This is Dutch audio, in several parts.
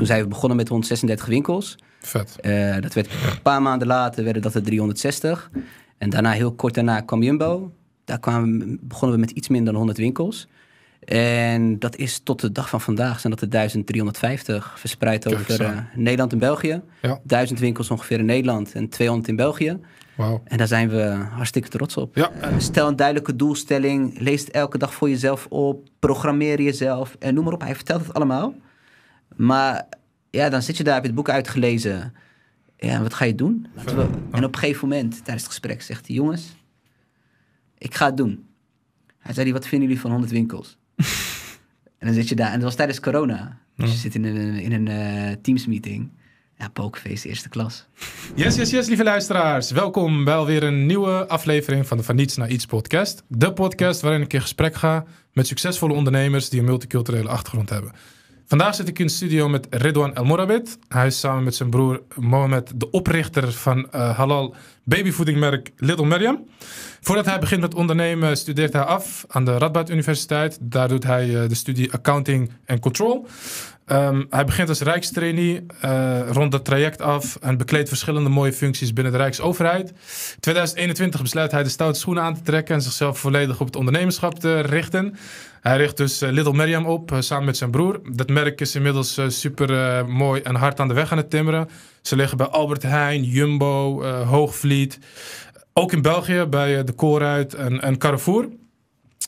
Toen zijn we begonnen met 136 winkels. Vet. Eh, dat werd een paar maanden later werden dat er 360. En daarna, heel kort daarna, kwam Jumbo. Daar kwamen, begonnen we met iets minder dan 100 winkels. En dat is tot de dag van vandaag zijn dat er 1350 verspreid over eh, Nederland en België. Ja. 1000 winkels ongeveer in Nederland en 200 in België. Wow. En daar zijn we hartstikke trots op. Ja. Eh, stel een duidelijke doelstelling, lees het elke dag voor jezelf op, programmeer jezelf en noem maar op. Hij vertelt het allemaal. Maar ja, dan zit je daar, heb je het boek uitgelezen. Ja, wat ga je doen? Oh. En op een gegeven moment tijdens het gesprek zegt hij: Jongens, ik ga het doen. Hij zei: Wat vinden jullie van 100 winkels? en dan zit je daar, en dat was tijdens corona. Dus je zit in een, in een uh, eh, Teams-meeting. Ja, Pokerface eerste klas. Yes, yes, yes, lieve luisteraars. Welkom bij alweer een nieuwe aflevering van de Van Niets naar Iets podcast. De podcast waarin ik in gesprek ga met succesvolle ondernemers die een multiculturele achtergrond hebben. Vandaag zit ik in studio met Redwan El Morabit. Hij is samen met zijn broer Mohamed de oprichter van eh, halal babyvoedingmerk Little Merriam. Voordat hij begint met ondernemen studeert hij af aan de Radboud Universiteit. Daar doet hij eh, de studie Accounting en Control. Ehm, hij begint als Rijkstrainee, eh, rond dat traject af en bekleedt verschillende mooie functies binnen de Rijksoverheid. 2021 besluit hij de stoute schoenen aan te trekken en zichzelf volledig op het ondernemerschap te richten. Hij richt dus eh, Little Merriam op eh, samen met zijn broer. Dat merk is inmiddels eh, super mooi en hard aan de weg aan het timmeren. Ze liggen bij Albert Heijn, Jumbo, Hoogvliet. Ook in België bij De Kooruit en, en Carrefour.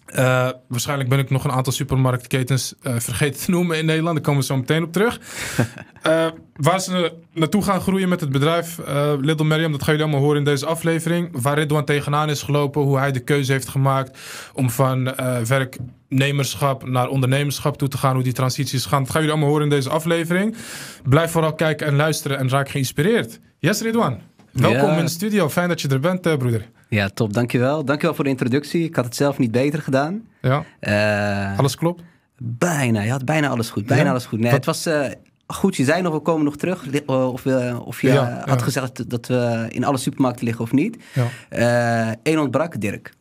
Eh, waarschijnlijk ben ik nog een aantal supermarktketens eh, vergeten te noemen in Nederland. Daar komen we zo meteen op terug. Eh, waar ze naartoe gaan groeien met het bedrijf Little Merriam, dat gaan jullie allemaal horen in deze aflevering. Waar Ridwan tegenaan is gelopen, hoe hij de keuze heeft gemaakt om van werknemerschap naar ondernemerschap toe te gaan, hoe die transities gaan. Dat gaan jullie allemaal horen in deze aflevering. Blijf vooral kijken en luisteren en raak geïnspireerd. Yes, Ridwan. Welkom in de studio. Fijn dat je er bent, eh, broeder. Ja, top. Dankjewel. Dankjewel voor de introductie. Ik had het zelf niet beter gedaan. Ja. Eh, alles klopt? Bijna. Je had bijna alles goed. Bijna alles goed. Nee, het was... Eh, goed, je zei nog, we komen nog terug. Of, of je had gezegd dat we in alle supermarkten liggen of niet. Eén ontbrak, Dirk.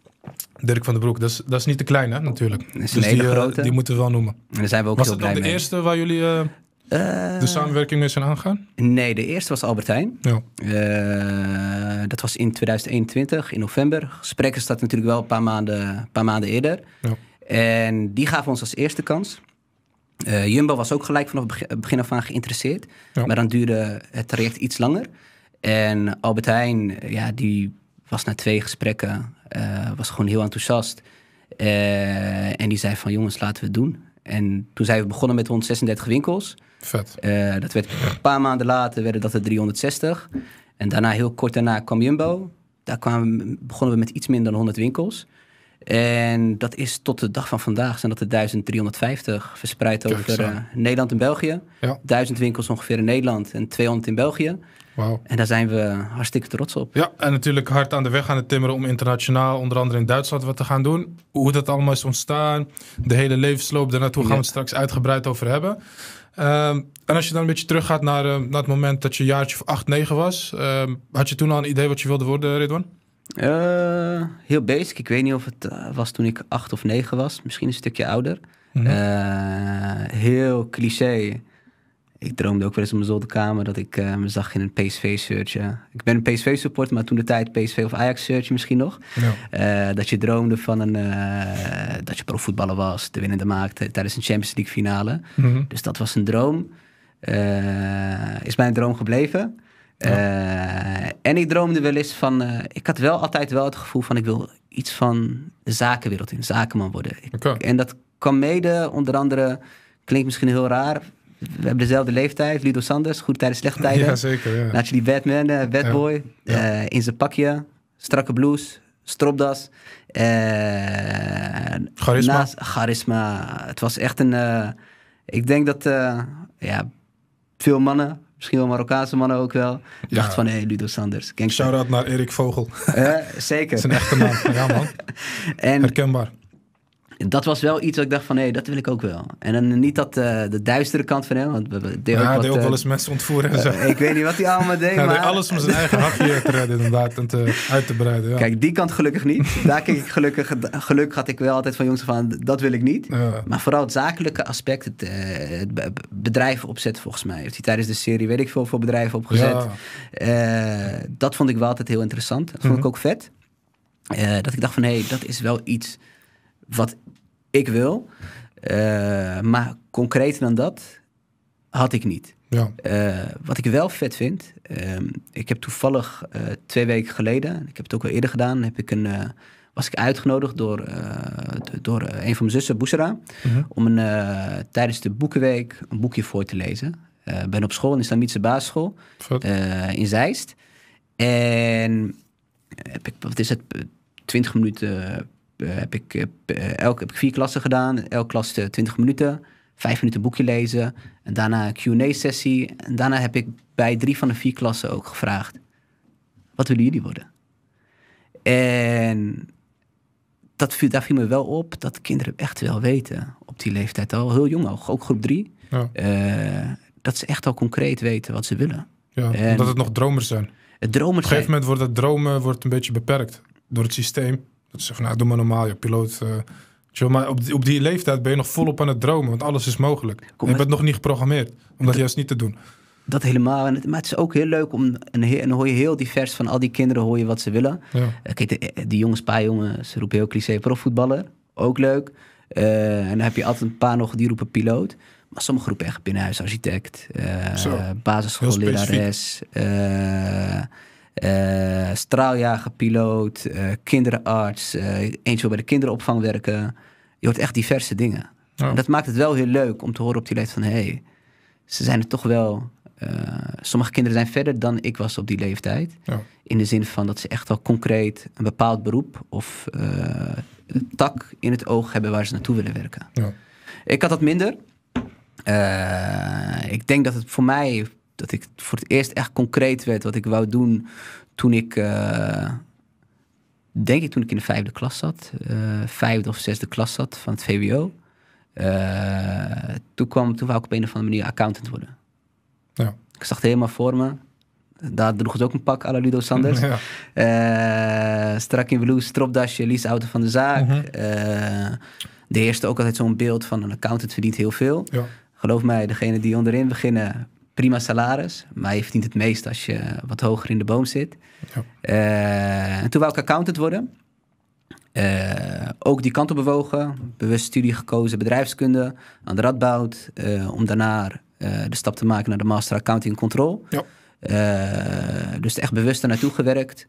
Dirk van den Broek, dat is, dat is niet te klein natuurlijk. Dat is een dus hele die, grote. die moeten we wel noemen. En daar zijn we ook blij mee. de eerste waar jullie de samenwerking met zijn aangaan? Nee, de eerste was Albertijn. Ja. Eh, dat was in 2021, in november. Gesprekken staat natuurlijk wel een paar maanden, paar maanden eerder. Ja. En die gaf ons als eerste kans. Eh, Jumbo was ook gelijk vanaf het begin af aan geïnteresseerd. Ja. Maar dan duurde het traject iets langer. En Albertijn, ja, die was na twee gesprekken, eh, was gewoon heel enthousiast. en die zei van jongens, laten we het doen. En toen zijn we begonnen met 136 winkels. Vet. Eh, dat werd een paar maanden later werden dat de 360. En daarna, heel kort daarna, kwam Jumbo. Daar kwamen, begonnen we met iets minder dan 100 winkels. En dat is tot de dag van vandaag zijn dat er 1350 verspreid over eh, Nederland en België. Ja. 1000 winkels ongeveer in Nederland en 200 in België. En daar zijn we hartstikke trots op. Ja, en natuurlijk hard aan de weg aan het timmeren om internationaal, onder andere in Duitsland, wat te gaan doen. Hoe dat allemaal is ontstaan, de hele levensloop, daarnaartoe gaan we het straks uitgebreid over hebben. Ehm, en als je dan een beetje teruggaat naar, ehm, naar het moment dat je jaartje 8, 9 was, ehm, had je toen al een idee wat je wilde worden, Ridwan? Uh, heel basic. Ik weet niet of het eh, was toen ik 8 of 9 was, misschien een stukje ouder. Mhm. Eh, heel cliché. Ik droomde ook wel eens op mijn zolderkamer dat ik eh, me zag in een PSV-shirtje. Ik ben een PSV-supporter, maar toen de tijd PSV of Ajax-shirtje misschien nog. Eh, dat je droomde van een, eh, dat je profvoetballer was, de winnende maakte tijdens een Champions League-finale. Mhm. Dus dat was een droom. is mijn droom gebleven. en ik droomde wel eens van, ik had wel altijd wel het gevoel van ik wil iets van de zakenwereld in, zakenman worden. en dat kwam mede onder andere, klinkt misschien heel raar, we hebben dezelfde leeftijd. Ludo Sanders, goed tijdens slechte tijden. Ja, zeker. je die Batman, uh, eh, Batboy, eh, in zijn pakje, strakke blouse, stropdas. Eh, charisma. Naast, charisma. Het was echt een... ik denk dat ja, veel mannen misschien wel Marokkaanse mannen ook wel. Ik van, hé, hey, Ludo Sanders. Shout-out naar Erik Vogel. Uh, zeker. een echte naam. Ja, man. en, Herkenbaar dat was wel iets wat ik dacht van, hé, dat wil ik ook wel. En dan niet dat eh, de duistere kant van hem, want we deden ja, ook, eh, wel eens mensen ontvoeren en zo. Eh, ik weet niet wat hij allemaal deed, maar... alles om zijn eigen afje te redden, inderdaad, om te, uit te breiden. Ja. Kijk, die kant gelukkig niet. Daar kijk ik gelukkig, gelukkig had ik wel altijd van jongens van, dat wil ik niet. Maar vooral het zakelijke aspect, het, bedrijf opzet volgens mij. Heeft hij tijdens de serie, weet ik veel, voor bedrijven opgezet. dat vond ik wel altijd heel interessant. Dat vond ik mhm. ook vet. dat ik dacht van, hé, dat is wel iets wat ik wil. Eh, maar concreter dan dat had ik niet. Ja. Eh, wat ik wel vet vind, ehm, ik heb toevallig eh, twee weken geleden, ik heb het ook al eerder gedaan, heb ik een, was ik uitgenodigd door, door een van mijn zussen, Boesera, mhm. om een, tijdens de boekenweek een boekje voor te lezen. Ik ben op school, een islamitische basisschool in Zeist. En heb ik, wat is het, twintig minuten eh, heb, ik, eh, eh, elk, heb ik vier klassen gedaan. Elke klas 20 minuten. Vijf minuten boekje lezen. En daarna QA-sessie. En daarna heb ik bij drie van de vier klassen ook gevraagd: wat willen jullie worden? En dat viel, daar viel me wel op dat kinderen echt wel weten op die leeftijd al, heel jong ook groep drie, dat ze echt al concreet weten wat ze willen. Ja, en, omdat het nog dromers zijn. Het dromers Op een gegeven moment wordt het dromen wordt een beetje beperkt door het systeem. Dat ze zeggen, nou, doe maar normaal, je piloot. Uh, maar op die, op die leeftijd ben je nog volop aan het dromen, want alles is mogelijk. Kom, je bent nog niet geprogrammeerd om dat juist niet te doen. Dat helemaal. Maar het is ook heel leuk om. een heel, en hoor je heel divers van al die kinderen hoor je wat ze willen. Ja. Eh, kijk, de eh, jongens, paar jongens, ze roepen heel cliché profvoetballer. Ook leuk. en dan heb je altijd een paar nog die roepen piloot. Maar sommige groepen echt binnenhuisarchitect, uh, basisschoollerares. Uh, uh, eh, straaljagerpiloot, uh, eh, kinderarts, uh, eentje bij de kinderopvang werken. Je hoort echt diverse dingen. En dat maakt het wel heel leuk om te horen op die leeftijd van... hé, hey, ze zijn er toch wel... sommige kinderen zijn verder dan ik was op die leeftijd. In de zin van dat ze echt wel concreet een bepaald beroep of tak in het oog hebben waar ze naartoe willen werken. Ik had dat minder. ik denk dat het voor mij dat ik voor het eerst echt concreet werd wat ik wou doen toen ik, eh, denk ik toen ik in de vijfde klas zat, eh, vijfde of zesde klas zat van het VWO. Eh, toen, kwam, toen wou ik op een of andere manier accountant worden. Ja. Ik zag het helemaal voor me. Daar droeg het ook een pak à Ludo Sanders. strak in blouse, stropdasje, lease auto van de zaak. Mhm. de eerste ook altijd zo'n beeld van een accountant verdient heel veel. Ja. Geloof mij, degene die onderin beginnen prima salaris, maar je verdient het meest als je wat hoger in de boom zit. Ja. Eh, en toen wou ik accountant worden. Eh, ook die kant op bewogen, bewust studie gekozen, bedrijfskunde aan de Radboud. Uh, om daarna de stap te maken naar de Master Accounting Control. Ja. dus echt bewust daar naartoe gewerkt.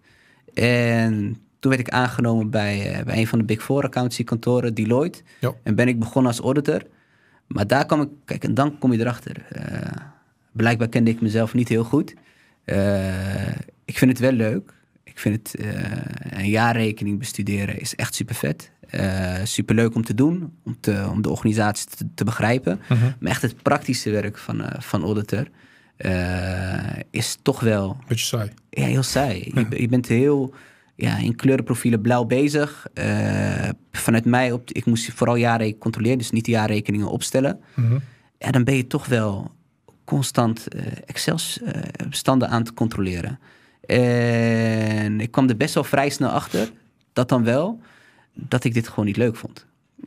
En toen werd ik aangenomen bij, bij een van de Big Four kantoren Deloitte. Ja. En ben ik begonnen als auditor. Maar daar kwam ik, kijk, en dan kom je erachter. Blijkbaar kende ik mezelf niet heel goed. Eh, ik vind het wel leuk. Ik vind het, eh, een jaarrekening bestuderen is echt super vet. Uh, eh, super leuk om te doen, om, te, om de organisatie te, begrijpen. Mhm. Maar echt het praktische werk van, van auditor is toch wel. Beetje saai. Ja, heel saai. Je, bent heel ja, in kleurenprofielen blauw bezig. vanuit mij, op, ik moest vooral jaarrekeningen controleren, dus niet de jaarrekeningen opstellen. -huh. Mhm. Ja, dan ben je toch wel constant eh, Excel-bestanden aan te controleren. En ik kwam er best wel vrij snel achter, dat dan wel, dat ik dit gewoon niet leuk vond.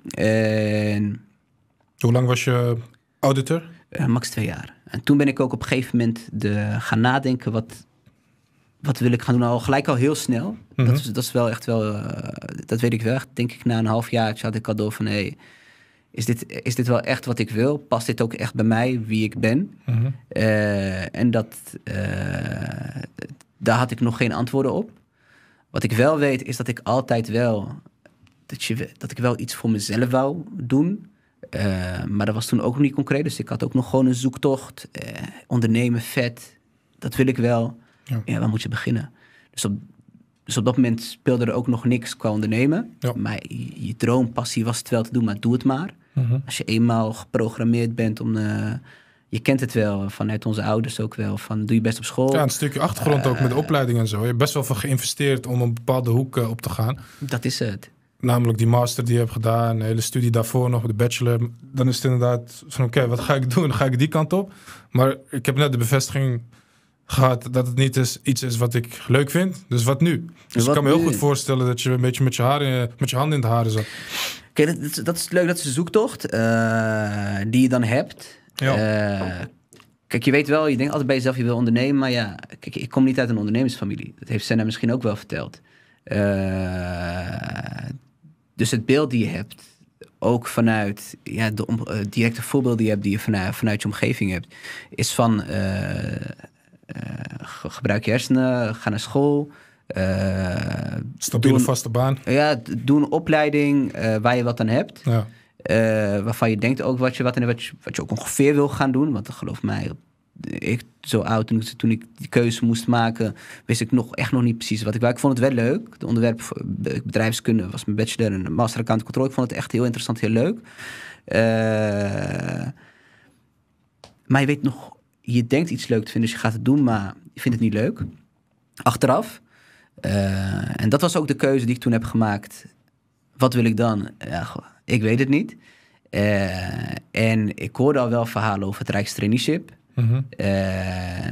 En, Hoe lang was je auditor? Eh, max twee jaar. En toen ben ik ook op een gegeven moment de, gaan nadenken, wat, wat wil ik gaan doen? Al gelijk al heel snel. dat, mhm. is, dat is wel echt wel, eh, dat weet ik wel echt. Denk ik na een half jaar had ik al door van, hé, hey, is dit, is dit wel echt wat ik wil? Past dit ook echt bij mij, wie ik ben? Mhm. Eh, en dat, eh, daar had ik nog geen antwoorden op. Wat ik wel weet is dat ik altijd wel, dat, je, dat ik wel iets voor mezelf wou doen. Eh, maar dat was toen ook nog niet concreet. Dus ik had ook nog gewoon een zoektocht. ondernemen, vet, dat wil ik wel. Ja. waar moet je beginnen? Dus op, dus op dat moment speelde er ook nog niks qua ondernemen. Maar je, je droompassie was het wel te doen, maar doe het maar. Mhm. Als je eenmaal geprogrammeerd bent om. Eh, je kent het wel vanuit onze ouders ook wel. Van doe je best op school. Ja, een stukje achtergrond ook met de eh, opleiding en zo. Je hebt best wel veel geïnvesteerd om een bepaalde hoek eh, op te gaan. Dat is het. Namelijk die master die je hebt gedaan, de hele studie daarvoor nog, de bachelor. Dan is het inderdaad van oké, wat ga ik doen? Dan ga ik die kant op. Maar ik heb net de bevestiging gehad dat het niet is, iets is wat ik leuk vind. Dus wat nu? Dus ik kan me heel goed voorstellen dat je een beetje met je, haar in, met je handen in de haren zat. Kijk, dat, is leuk, dat is een zoektocht eh, die je dan hebt. Ja. Eh, kijk, je weet wel, je denkt altijd bij jezelf, je wil ondernemen. Maar ja, kijk, ik kom niet uit een ondernemersfamilie. Dat heeft Senna misschien ook wel verteld. Eh, dus het beeld die je hebt, ook vanuit ja, de directe voorbeelden die je hebt, die je vanuit, vanuit je omgeving hebt, is van gebruik je hersenen, ga naar school, eh, Stabiele vaste baan. Ja, doen opleiding eh, waar je wat aan hebt. Ja. Eh, waarvan je denkt ook wat je, wat, en wat, je, wat je ook ongeveer wil gaan doen. Want geloof mij, ik zo oud, toen ik, ik die keuze moest maken, wist ik nog echt nog niet precies wat ik wou. Ik vond het wel leuk. De onderwerp bedrijfskunde was mijn bachelor en master account control. Ik vond het echt heel interessant, heel leuk. Uh, maar je weet nog, je denkt iets leuk te vinden, dus je gaat het doen, maar je vindt het niet leuk. Achteraf eh, en dat was ook de keuze die ik toen heb gemaakt. Wat wil ik dan? Ja, ik weet het niet. Eh, en ik hoorde al wel verhalen over het Rijkstraineeship. Mhm. Eh,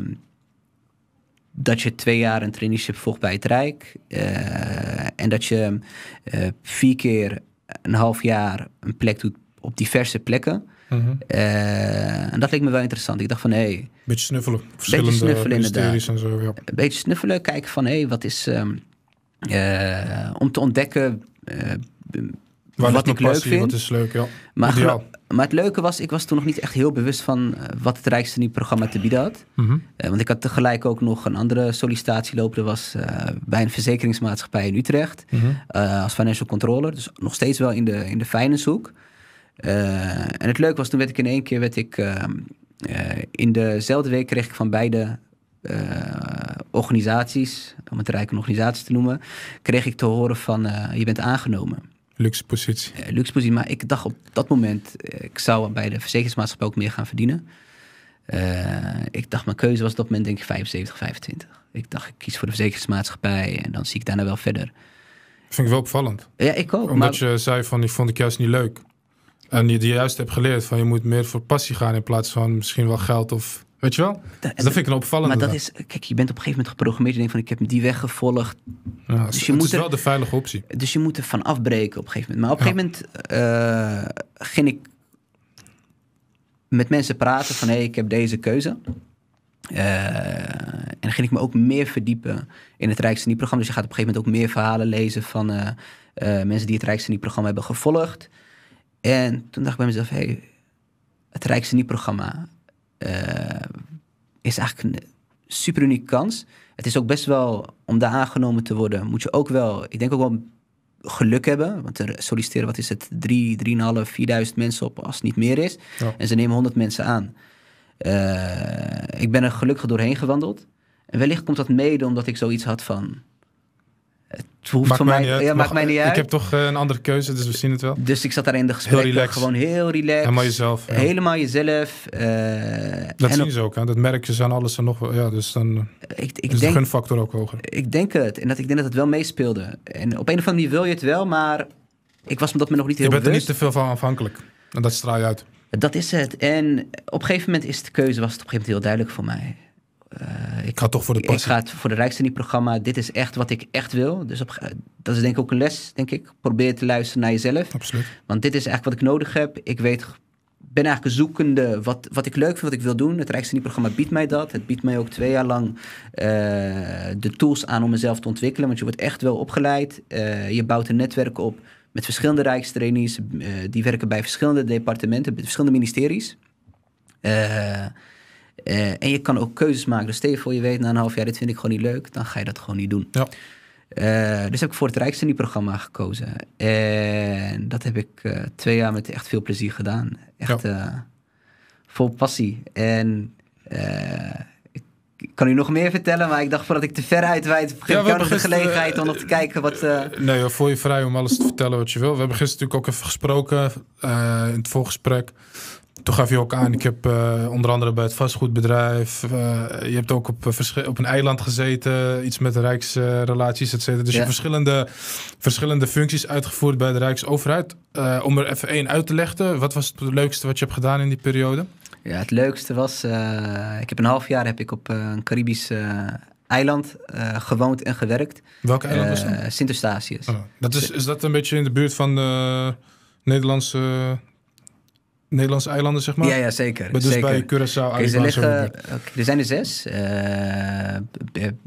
dat je twee jaar een traineeship volgt bij het Rijk. en dat je vier keer een half jaar een plek doet op diverse plekken. Mhm. Eh, en dat leek me wel interessant. Ik dacht van, hé... Hey, beetje snuffelen. Verschillende beetje snuffelen, en zo, Een beetje snuffelen, kijken van, hé, hey, wat is... Ehm, eh, om te ontdekken eh, Waar wat ik leuk vind. Wat is leuk, ja. Maar, maar het leuke was, ik was toen nog niet echt heel bewust van wat het nieuw programma te bieden had. Mhm. want ik had tegelijk ook nog een andere sollicitatie lopen. Dat was bij een verzekeringsmaatschappij in Utrecht mhm. als financial controller. Dus nog steeds wel in de, in de fijne hoek. Eh, en het leuke was, toen werd ik in één keer, werd ik, ehm, eh, in dezelfde week kreeg ik van beide eh, organisaties, om het Rijk een organisatie te noemen, kreeg ik te horen van je bent aangenomen. Luxe positie. luxe positie, maar ik dacht op dat moment, ik zou bij de verzekeringsmaatschappij ook meer gaan verdienen. ik dacht, mijn keuze was op dat moment denk ik 75, 25. Ik dacht, ik kies voor de verzekeringsmaatschappij en dan zie ik daarna wel verder. Vind ik wel opvallend. Ja, ik ook. Omdat maar... je zei van, die vond ik juist niet leuk. En je die juist hebt geleerd van je moet meer voor passie gaan in plaats van misschien wel geld of. Weet je wel? Dus dat vind ik een opvallende. Maar dat is, kijk, je bent op een gegeven moment geprogrammeerd. en denkt van, ik heb die weg gevolgd. dus je het moet is wel de veilige optie. Dus je moet er van afbreken op een gegeven moment. Maar op een gegeven moment uh, ging ik met mensen praten van, hé, hey, ik heb deze keuze. Eh, en dan ging ik me ook meer verdiepen in het Rijksgenie-programma. Dus je gaat op een gegeven moment ook meer verhalen lezen van eh, mensen die het Rijksgenie-programma hebben gevolgd. En toen dacht ik bij mezelf, hey, het Rijksenie-programma eh, is eigenlijk een super unieke kans. Het is ook best wel, om daar aangenomen te worden, moet je ook wel, ik denk ook wel geluk hebben. Want er solliciteren, wat is het, drie, drieënhalf, vierduizend mensen op als het niet meer is. En ze nemen honderd mensen aan. Eh, ik ben er gelukkig doorheen gewandeld. En wellicht komt dat mede omdat ik zoiets had van... Het hoeft maakt voor mij, niet uit. Ik heb toch eh, een andere keuze, dus we zien het wel. Dus ik zat daar in de gesprekken gewoon heel relaxed. Helemaal jezelf. Helemaal jezelf. Eh, dat zien ze ook, hè? dat merk je aan alles en nog wel. Ja, dus dan eh, ik, ik is denk, de gunfactor ook hoger. Ik denk het. En dat, ik denk dat het wel meespeelde. En op een of andere manier wil je het wel, maar ik was me dat me nog niet heel bewust. Je bent er niet te veel van afhankelijk. En dat straal je uit. Dat is het. En op een gegeven moment is de keuze was het op een gegeven moment heel duidelijk voor mij uh, ik ga toch voor de passie. Ik ga voor de rijkste programma. Dit is echt wat ik echt wil. Dus dat is denk ik ook een les, denk ik. Probeer te luisteren naar jezelf. Absoluut. Want dit is eigenlijk wat ik nodig heb. Ik weet, ben eigenlijk zoekende wat, wat ik leuk vind, wat ik wil doen. Het rijkste programma biedt mij dat. Het biedt mij ook twee jaar lang eh, de tools aan om mezelf te ontwikkelen. Want je wordt echt wel opgeleid. Eh, je bouwt een netwerk op met verschillende rijkstrainees. die werken bij verschillende departementen, bij verschillende ministeries. Eh eh, en je kan ook keuzes maken. Dus stel je voor, je weet na een half jaar, dit vind ik gewoon niet leuk, dan ga je dat gewoon niet doen. Ja. Uh, dus heb ik voor het Rijksunie-programma gekozen. En dat heb ik eh, twee jaar met echt veel plezier gedaan. Echt vol passie. En ik kan u nog meer vertellen, maar ik dacht voordat ik te ver uitwijd, geef ja, ik nog gelegenheid om nog te kijken wat... Nee, joh, voel je vrij om alles te vertellen wat je wil. We hebben gisteren natuurlijk ook even gesproken in het voorgesprek. Toen gaf je ook aan, ik heb eh, onder andere bij het vastgoedbedrijf. Eh, je hebt ook op, eh, op een eiland gezeten, iets met rijksrelaties, et cetera. Dus je hebt verschillende, verschillende functies uitgevoerd bij de Rijksoverheid. om er even één uit te leggen, wat was het leukste wat je hebt gedaan in die periode? Ja, het leukste was, ik heb een half jaar heb ik op een Caribisch eiland gewoond en gewerkt. Welke eiland was dat? Sint-Eustatius. Oh, dat is, is dat een beetje in de buurt van de Nederlandse Nederlandse eilanden, zeg maar? Ja, ja zeker. Maar dus zeker. bij Curaçao, okay, ze liggen, Er zijn er zes. Uh,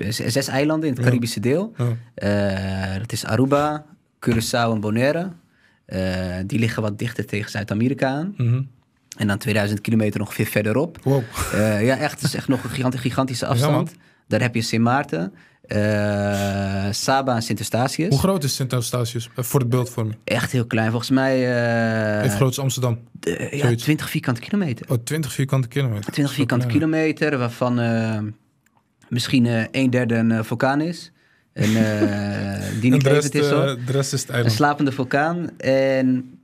zes eilanden in het Caribische deel. Ja. Eh, dat is Aruba, Curaçao en Bonaire. die liggen wat dichter tegen Zuid-Amerika aan. Mhm. En dan 2000 kilometer ongeveer verderop. Wow. ja, echt. is echt nog een gigantische, afstand. Daar heb je Sint Maarten. Uh, Saba en Sint-Eustatius. Hoe groot is Sint-Eustatius eh, voor het beeldvorming? Echt heel klein. Volgens mij... Uh, Even groot als Amsterdam? De, ja, 20 vierkante kilometer. Oh, 20 vierkante kilometer. 20 vierkante kilometer, waarvan misschien een derde een vulkaan is. En, die niet de, rest, is, is het Een slapende vulkaan. En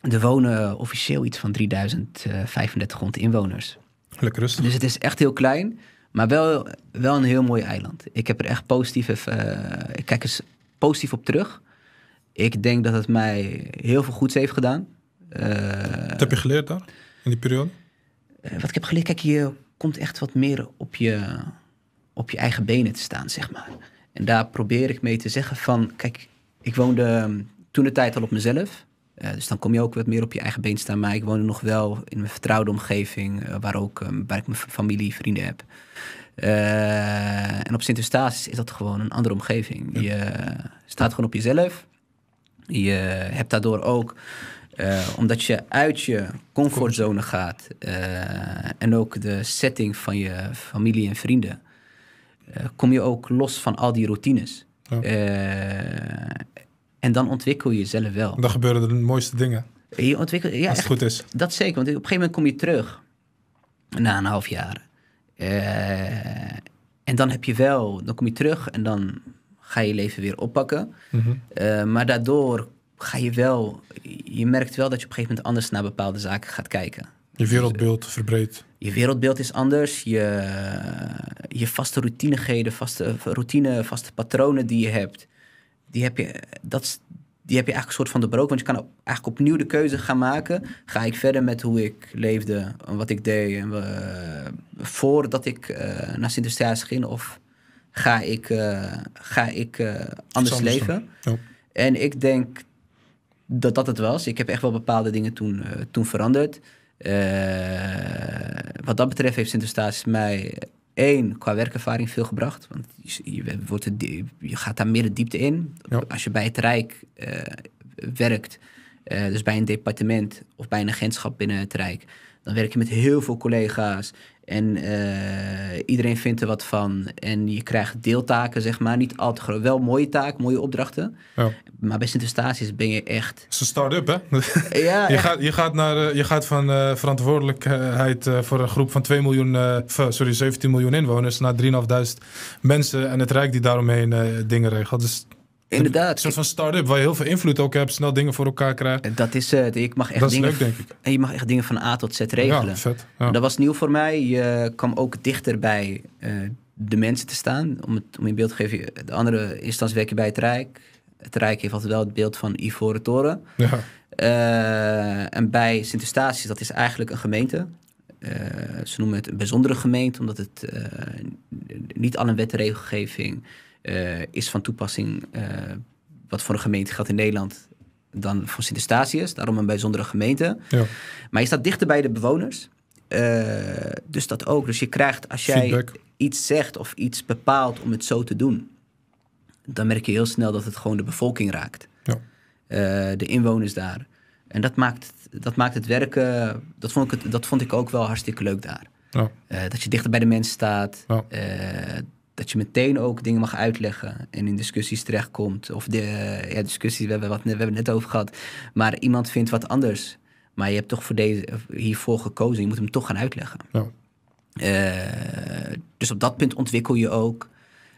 er wonen officieel iets van 3035 inwoners. Lekker rustig. Dus het is echt heel klein. Maar wel, wel een heel mooi eiland. Ik heb er echt positief, eh, ik kijk eens positief op terug. Ik denk dat het mij heel veel goeds heeft gedaan. wat heb je geleerd daar, in die periode? Eh, wat ik heb geleerd, kijk, je komt echt wat meer op je, op je eigen benen te staan, zeg maar. En daar probeer ik mee te zeggen van, kijk, ik woonde ehm, toen de tijd al op mezelf. Eh, dus dan kom je ook wat meer op je eigen been staan. Maar ik woonde nog wel in mijn vertrouwde omgeving, waar, ook, ehm, waar ik mijn familie, vrienden heb. Eh, en op Sint is dat gewoon een andere omgeving. Je eh, staat gewoon op jezelf. Je hebt daardoor ook, eh, omdat je uit je comfortzone gaat en ook de setting van je familie en vrienden, kom je ook los van al die routines. en dan ontwikkel je jezelf wel. dan gebeuren de mooiste dingen. Je ontwikkelt, ja, Als het echt, goed is. Dat zeker, want op een gegeven moment kom je terug na een half jaar. Eh, en dan heb je wel, dan kom je terug en dan ga je leven weer oppakken. Mhm. Eh, maar daardoor ga je wel, je merkt wel dat je op een gegeven moment anders naar bepaalde zaken gaat kijken. Je dus- wereldbeeld verbreedt. Je wereldbeeld is anders. Je, je vaste routinegeden, vaste routine, vaste patronen die je hebt, die heb je, dat, die heb je eigenlijk een soort van doorbroken. Want je kan eigenlijk opnieuw de keuze gaan maken. Ga ik verder met hoe ik leefde, en wat ik deed eh, voordat ik eh, naar sint ging? Of ga ik, eh, ga ik anders leven? En ik denk dat dat het was. Ik heb echt wel bepaalde dingen toen, toen veranderd. wat dat betreft heeft sint mij één, qua werkervaring veel gebracht. Want je, wordt je gaat daar meer de diepte in. Als je bij het Rijk eh, werkt, eh, dus bij een departement of bij een agentschap binnen het Rijk, dan werk je met heel veel collega's en eh, iedereen vindt er wat van. En je krijgt deeltaken, zeg maar. Niet al te groot. Wel mooie taken, mooie opdrachten. Ja. Maar bij sint ben je echt... Het is een start-up, hè? ja, je, gaat, je, gaat naar, eh, je gaat van eh, verantwoordelijkheid voor een groep van 2 miljoen... sorry, 17 miljoen inwoners naar 3.500 mensen. En het Rijk die daaromheen dingen regelt. Dus Inderdaad. Een soort van start-up waar je heel veel invloed ook hebt, snel dingen voor elkaar krijgt. Dat is eh, het. Ik mag echt dat dingen, leuk, denk ik. En je mag echt dingen van A tot Z regelen. Ja, vet. Dat was nieuw voor mij. Je kwam ook dichter bij eh, de mensen te staan. Om, het, om in beeld te geven, de andere instantie werk je bij het Rijk. Het Rijk heeft altijd wel het beeld van Ivoren Toren. Ja. Eh, en bij Sint Eustatius, dat is eigenlijk een gemeente. ze noemen het een bijzondere gemeente, omdat het niet alle een regelgeving eh, is van toepassing eh, wat voor een gemeente geldt in Nederland dan voor sint Eustatius. Daarom een bijzondere gemeente. Ja. Maar je staat dichter bij de bewoners. Eh, dus dat ook. Dus je krijgt als jij iets zegt of iets bepaalt om het zo te doen, dan merk je heel snel dat het gewoon de bevolking raakt. Ja. de inwoners daar. En dat maakt, dat maakt het werken, dat vond, ik dat vond ik ook wel hartstikke leuk daar. Ja. dat je dichter bij de mensen staat dat je meteen ook dingen mag uitleggen en in discussies terechtkomt. Of de, eh, ja, discussies, we hebben, wat, we hebben het net over gehad. Maar iemand vindt wat anders. Maar je hebt toch voor deze, hiervoor gekozen. Je moet hem toch gaan uitleggen. Ja. Eh, dus op dat punt ontwikkel je ook.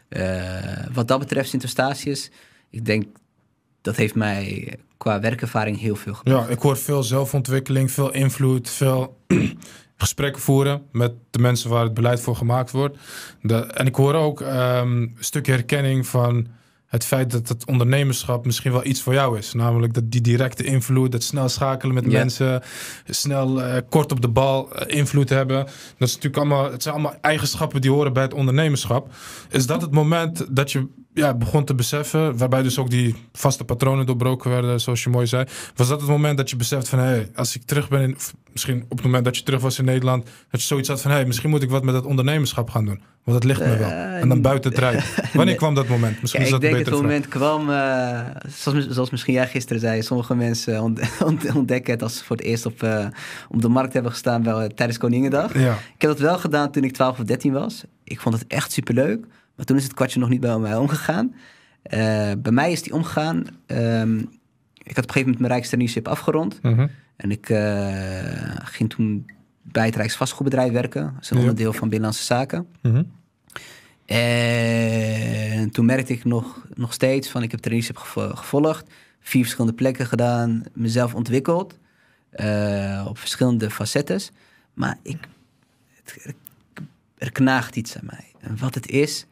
Eh, wat dat betreft, Sint-Eustatius, ik denk dat heeft mij qua werkervaring heel veel gebracht. Ja, ik hoor veel zelfontwikkeling, veel invloed, veel gesprekken voeren met de mensen waar het beleid voor gemaakt wordt. en ik hoor ook ehm, een stukje herkenning van het feit dat het ondernemerschap misschien wel iets voor jou is. Namelijk dat die directe invloed, dat snel schakelen met mensen, snel eh, kort op de bal eh, invloed hebben. Dat is natuurlijk allemaal, het zijn allemaal eigenschappen die horen bij het ondernemerschap. Is dat het moment dat je ja, begon te beseffen, waarbij dus ook die vaste patronen doorbroken werden, zoals je mooi zei. Was dat het moment dat je beseft van, hé, hey, als ik terug ben, in, misschien op het moment dat je terug was in Nederland, dat je zoiets had van, hé, hey, misschien moet ik wat met dat ondernemerschap gaan doen, want dat ligt me wel. Eh, en dan buiten het rijden. Wanneer kwam dat moment? Misschien is dat ik denk dat het moment kwam, eh, zoals, zoals misschien jij gisteren zei, sommige mensen ont ontdekken het als ze voor het eerst op, eh, op de markt hebben gestaan wel tijdens Koningendag. Ja. Ik heb dat wel gedaan toen ik 12 of 13 was. Ik vond het echt superleuk. leuk. Maar toen is het kwartje nog niet bij mij omgegaan. Eh, bij mij is die omgegaan. Ehm, ik had op een gegeven moment mijn Rijkstraineership afgerond. Mhm. En ik eh, ging toen bij het Rijksvastgoedbedrijf werken. Dat is een onderdeel van Binnenlandse Zaken. Mhm. En toen merkte ik nog, nog steeds van ik heb traineeship gevolgd. Vier verschillende plekken gedaan. Mezelf ontwikkeld. Eh, op verschillende facetten, Maar ik, het, er knaagt iets aan mij. En wat het is,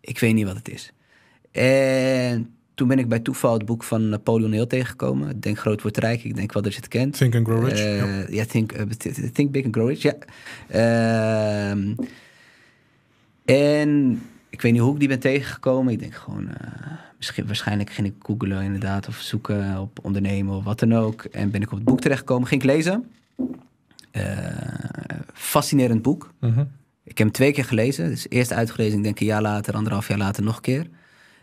ik weet niet wat het is. En toen ben ik bij toeval het boek van Napoleon Hill tegengekomen. Denk groot wordt rijk. Ik denk wel dat je het kent. Think and Grow Rich. Eh, ja, think, uh, think Big and Grow Rich. Ja. Ehm, en ik weet niet hoe ik die ben tegengekomen. Ik denk gewoon, eh, misschien, waarschijnlijk ging ik googlen inderdaad. Of zoeken op ondernemen of wat dan ook. En ben ik op het boek terechtgekomen. Ging ik lezen. fascinerend boek. -huh. Mhm. Ik heb hem twee keer gelezen. Dus eerst uitgelezen, ik denk een jaar later, anderhalf jaar later nog een keer.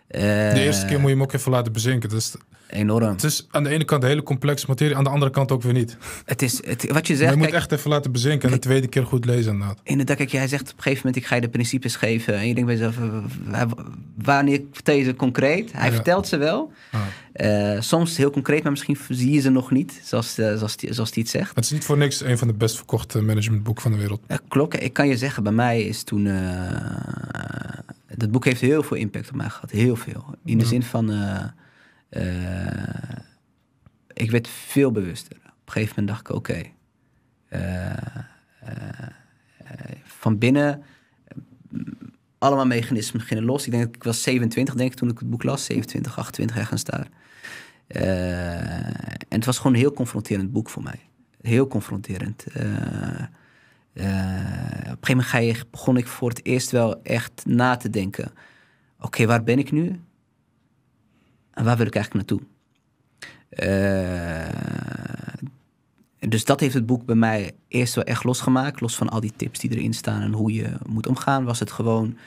Eh, de eerste keer moet je hem ook even laten bezinken. Dus enorm. Het is aan de ene kant een hele complexe materie, aan de andere kant ook weer niet. Het is het, wat je zegt. je moet echt even laten bezinken en de tweede keer goed lezen inderdaad. Inderdaad, kijk, jij zegt op een gegeven moment: ik ga je de principes geven. En je denkt bij jezelf: eh, wanneer vertel concreet? Hij vertelt ze wel. Eh, soms heel concreet, maar misschien zie je ze nog niet, zoals, uh, zoals, die, zoals die het zegt. het is niet voor niks een van de best verkochte managementboeken van de wereld. klokken, ik kan je zeggen, bij mij is toen dat boek heeft heel veel impact op mij gehad. Heel veel. In de zin van. Eh, eh, ik werd veel bewuster. Op een gegeven moment dacht ik: oké. Okay, eh, van binnen. Allemaal mechanismen beginnen los. Ik denk dat ik was 27, denk ik, toen ik het boek las. 27, 28 gaan staan. en het was gewoon een heel confronterend boek voor mij. Heel confronterend. Eh, op een gegeven moment begon ik voor het eerst wel echt na te denken. Oké, waar ben ik nu? En waar wil ik eigenlijk naartoe? Eh, dus dat heeft het boek bij mij eerst wel echt losgemaakt. Los van al die tips die erin staan en hoe je moet omgaan, was het gewoon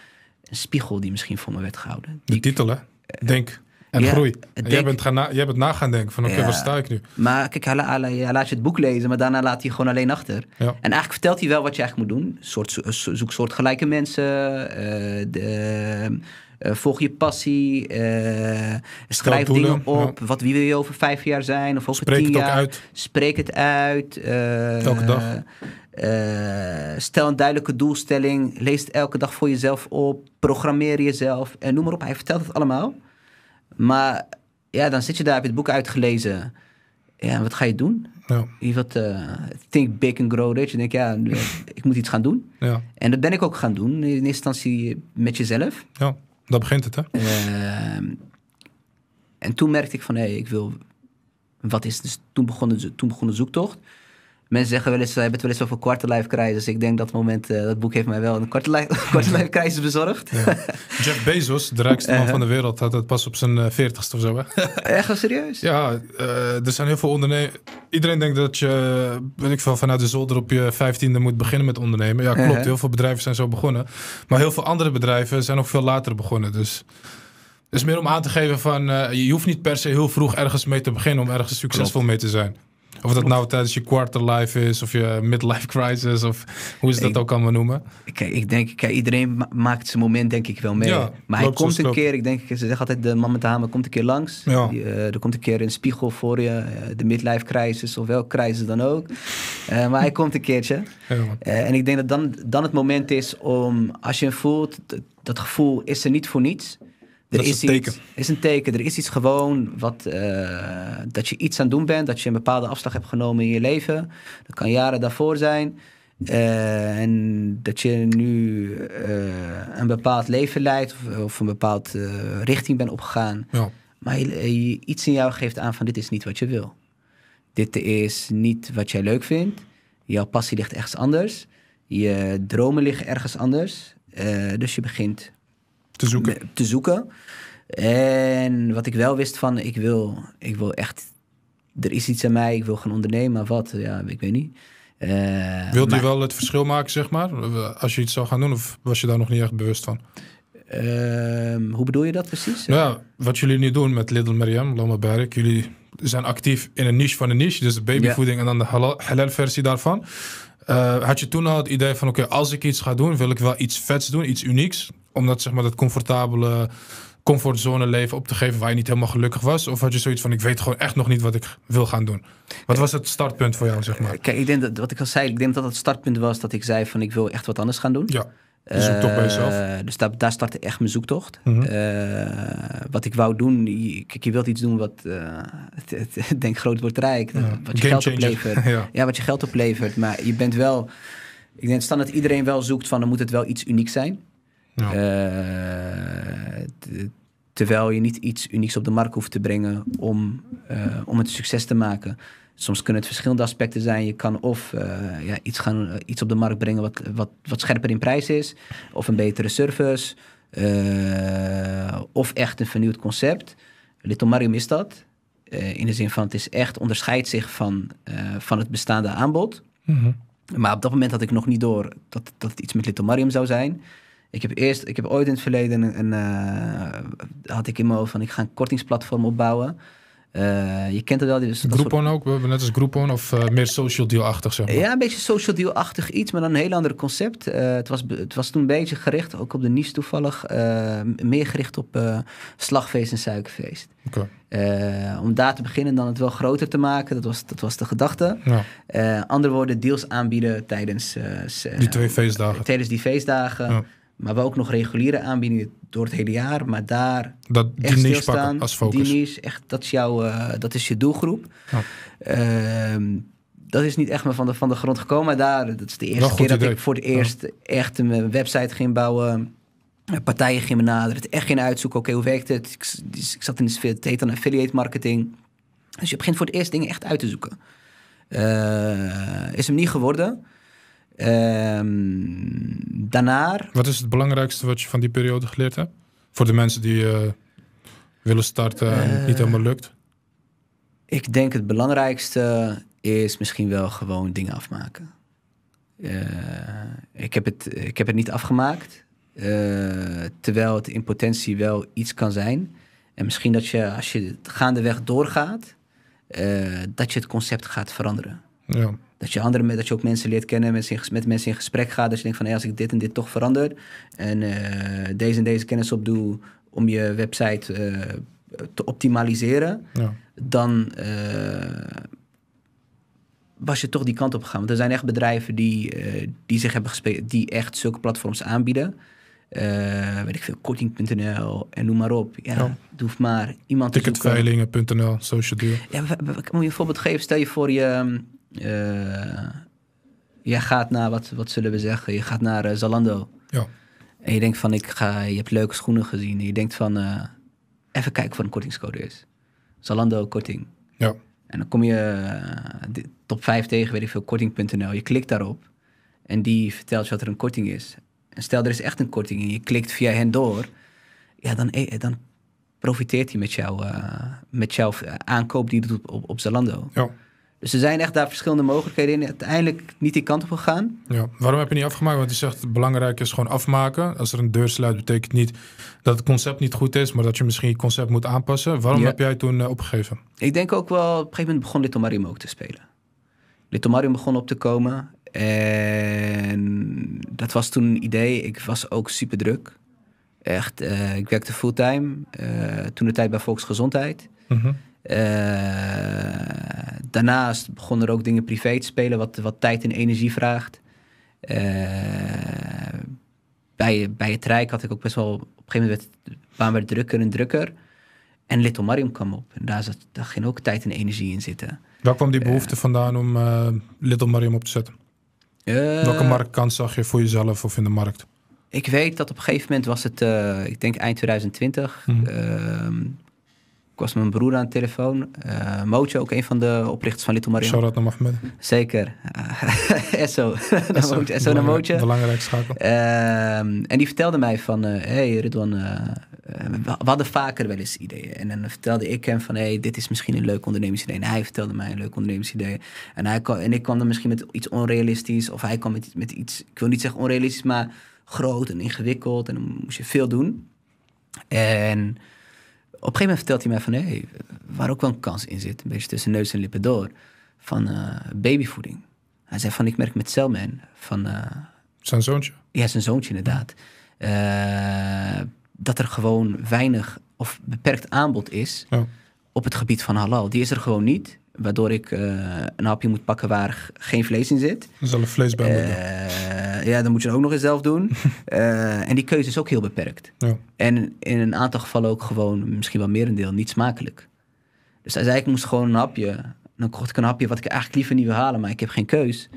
een spiegel die misschien voor me werd gehouden. De titel, hè? Eh, Denk en ja, groei. Je denk, jij, bent gaan na, jij bent na gaan denken van oké, okay, ja. sta ik nu? Maar kijk, hij, hij, laat je het boek lezen, maar daarna laat hij gewoon alleen achter. En eigenlijk vertelt hij wel wat je eigenlijk moet doen. Soort, zo, zoek gelijke mensen. Uh, de, uh, volg je passie. Uh, schrijf dingen op. Wat, wie wil je over vijf jaar zijn? Of over Spreek tien het jaar. uit. Spreek het uit. Elke dag. stel een duidelijke doelstelling. Lees het elke dag voor jezelf op. Programmeer jezelf. En noem maar op. Hij vertelt het allemaal. Maar ja, dan zit je daar, heb je het boek uitgelezen. Ja, wat ga je doen? Ja. wat, eh, think big and grow rich. Je denkt, ja, eh, ik moet iets gaan doen. Ja. En dat ben ik ook gaan doen. In eerste instantie met jezelf. Ja, dat begint het, hè? Ehm, en toen merkte ik van, hé, hey, ik wil... Wat is dus toen begon, de, toen begon de zoektocht. Mensen zeggen wel eens, hebben het wel eens over quarterlife crisis. Ik denk dat moment, eh, dat boek heeft mij wel een quarter quarterlife crisis bezorgd. Jeff Bezos, de rijkste man eh. van de wereld, had het pas op zijn eh, veertigste of zo. Hè? Echt wel serieus? Ja, er zijn heel veel ondernemers. Iedereen denkt dat je, ben ik veel, vanuit de zolder op je vijftiende moet beginnen met ondernemen. Ja, klopt. Heel veel bedrijven zijn zo begonnen. Maar heel veel andere bedrijven zijn ook veel later begonnen. Dus is meer om aan te geven van je hoeft niet per se heel vroeg ergens mee te beginnen om ergens succesvol mee te zijn. Of dat nou tijdens je life is, of je midlife crisis, of hoe ze dat ook allemaal noemen. Kijk, ik denk, kijk, iedereen maakt zijn moment denk ik wel mee. maar hij komt een keer, ik denk, ze zeggen altijd, de man met de hamer komt een keer langs. Eh, er komt een keer een spiegel voor je, eh, de midlife crisis, of welke crisis dan ook. Eh, maar hij komt een keertje. Ja, en ik denk dat dan, dan het moment is om, als je hem voelt, dat gevoel is er niet voor niets dat is, een teken. Iets, is een teken. Er is iets gewoon wat, eh, dat je iets aan het doen bent. Dat je een bepaalde afslag hebt genomen in je leven. Dat kan jaren daarvoor zijn. Eh, en dat je nu eh, een bepaald leven leidt. Of, of een bepaalde richting bent opgegaan. Ja. Maar iets in jou geeft aan van dit is niet wat je wil. Dit is niet wat jij leuk vindt. Jouw passie ligt ergens anders. Je dromen liggen ergens anders. dus je begint te zoeken. Te zoeken. En wat ik wel wist van, ik wil, ik wil echt... Er is iets aan mij, ik wil gaan ondernemen, wat? Ja, ik weet niet. Uh, Wilt u wel het verschil maken, zeg maar? Als je iets zou gaan doen, of was je daar nog niet echt bewust van? Ehm, hoe bedoel je dat precies? Nou wat jullie nu doen met Little Mariam, Lomberberg, jullie zijn actief in een niche van een niche, dus babyvoeding en dan de halal-versie daarvan. Eh, had je toen al het idee van, oké, als ik iets ga doen, wil ik wel iets vets doen, iets unieks? om dat, zeg maar, dat comfortabele comfortzone leven op te geven waar je niet helemaal gelukkig was? Of had je zoiets van, ik weet gewoon echt nog niet wat ik wil gaan doen? Wat was het startpunt voor jou, zeg maar? Kijk, ik denk dat, wat ik al zei, ik denk dat het startpunt was dat ik zei van, ik wil echt wat anders gaan doen. Ja. Je toch bij eh, jezelf. dus daar, daar startte echt mijn zoektocht. Mhm. Eh, wat ik wou doen, kijk, je wilt iets doen wat, uh, denk groot wordt rijk, wat je Game geld changer. oplevert. ja. ja. wat je geld oplevert. Maar je bent wel, ik denk standaard iedereen wel zoekt van, dan moet het wel iets uniek zijn. Eh, terwijl je niet iets unieks op de markt hoeft te brengen om, eh, om het succes te maken. Soms kunnen het verschillende aspecten zijn. Je kan of eh, ja, iets, gaan, iets op de markt brengen wat, wat, wat scherper in prijs is, of een betere service, of echt een vernieuwd concept. Little Marium is dat. in de zin van het is echt onderscheidt zich van, van het bestaande aanbod. Mhm. Maar op dat moment had ik nog niet door dat, dat het iets met Little Marium zou zijn. Ik heb eerst, ik heb ooit in het verleden een, eh, had ik in mijn hoofd van ik ga een kortingsplatform opbouwen. Eh, je kent het wel. Dus Groupon we hebben net als Groupon of eh, meer social deal-achtig Ja, een beetje social deal-achtig iets, maar dan een heel ander concept. het, was, het was toen een beetje gericht, ook op de niche toevallig, meer gericht op slagfeest en suikerfeest. Okay. om daar te beginnen dan het wel groter te maken, dat was, dat was de gedachte. Ja. andere woorden, deals aanbieden tijdens... die twee feestdagen. Tijdens die feestdagen. Ja. Maar we ook nog reguliere aanbiedingen door het hele jaar. Maar daar dat, echt niche als focus. Die niche, echt, dat, is jouw, uh, dat is je doelgroep. Um, dat is niet echt meer van de, van de grond gekomen. daar, dat is de eerste keer dat ik voor het eerst echt een eh, website ging bouwen. Eh, partijen ging benaderen. Het echt ging uitzoeken. Oké, hoe werkt het? Ik, dus zat in de sfeer, het heet affiliate marketing. Dus je begint voor het eerst dingen echt uit te zoeken. Uh, is hem niet geworden. Um, Wat is het belangrijkste wat je van die periode geleerd hebt? Voor de mensen die eh, willen starten en uh, niet helemaal lukt? Ik denk het belangrijkste is misschien wel gewoon dingen afmaken. Eh, ik, heb het, ik heb het niet afgemaakt. terwijl het in potentie wel iets kan zijn. En misschien dat je, als je gaandeweg doorgaat, dat je het concept gaat veranderen. Ja dat je andere, dat je ook mensen leert kennen, met, met mensen in gesprek gaat. Dat je denkt van, als ik dit en dit toch verander en eh, deze en deze kennis opdoe om je website eh, te optimaliseren, ja. dan eh, was je toch die kant op gegaan. Want er zijn echt bedrijven die, die zich hebben gespeeld, die echt zulke platforms aanbieden. weet ik veel, korting.nl en noem maar op. Ja, ja. hoeft maar iemand Ticketveilingen.nl, social deal. Ja, moet je een voorbeeld geven? Stel je voor je, ehm, eh, je gaat naar, wat, wat zullen we zeggen, je gaat naar eh, Zalando. Ja. En je denkt van, ik ga, je hebt leuke schoenen gezien. En je denkt van, eh, even kijken wat een kortingscode is. Zalando korting. Ja. En dan kom je uh, top 5 tegen, weet ik veel, korting.nl. Je klikt daarop en die vertelt je dat er een korting is. En stel er is echt een korting en je klikt via hen door, ja, dan, dan profiteert hij met, jou, met jouw aankoop die je doet op, op Zalando. Ja. Dus er zijn echt daar verschillende mogelijkheden in. Uiteindelijk niet die kant op gegaan. Ja, waarom heb je niet afgemaakt? Want je zegt belangrijk is gewoon afmaken. Als er een deur sluit, betekent niet dat het concept niet goed is, maar dat je misschien je concept moet aanpassen. Waarom heb jij toen eh, opgegeven? Ik denk ook wel, op een gegeven moment begon Little Marium ook te spelen. Little Mario begon op te komen. En dat was toen een idee. Ik was ook super druk. Echt, eh, ik werkte fulltime. Eh, toen de tijd bij Volksgezondheid. Mm eh, daarnaast begonnen er ook dingen privé te spelen, wat, wat tijd en energie vraagt. Eh, bij, bij het Rijk had ik ook best wel. Op een gegeven moment werd, baan drukker en drukker. En Little Marium kwam op. En daar, zat, daar ging ook tijd en energie in zitten. Waar kwam die eh, behoefte vandaan om Little Marium op te zetten? Uh, Welke marktkans zag je voor jezelf of in de markt? Ik weet dat op een gegeven moment was het, ik denk eind 2020, was mijn broer aan de telefoon. Uh, ook een van de oprichters van Little Marion. Shout-out naar Zeker. Uh, SO. SO, naar Belangrijk schakel. Ehm, en die vertelde mij van, hé eh, hey Ridwan, eh, we hadden vaker wel eens ideeën. En dan vertelde ik hem van, hé, hey, dit is misschien een leuk ondernemingsidee. En hij vertelde mij een leuk ondernemingsidee. En, hij kon en ik kwam dan misschien met iets onrealistisch. Of hij kwam met, met iets, ik wil niet zeggen onrealistisch, maar groot en ingewikkeld. En dan moest je veel doen. En op een gegeven moment vertelt hij mij van... waar ook wel een kans in zit, een beetje tussen neus en lippen door... van eh, babyvoeding. Hij zei van, ik merk met Selman van... Uh, zijn zoontje? Ja, zijn zoontje inderdaad. Eh, dat er gewoon weinig of beperkt aanbod is... op het gebied van halal. Die is er gewoon niet waardoor ik eh, een hapje moet pakken waar geen vlees in zit. Zelf vlees bij uh, Ja, dan moet je het ook nog eens zelf doen. Eh, en die keuze is ook heel beperkt. Ja. En in een aantal gevallen ook gewoon, misschien wel merendeel, niet smakelijk. Dus hij zei, ik moest gewoon een hapje. Dan kocht ik een hapje wat ik eigenlijk liever niet wil halen, maar ik heb geen keus.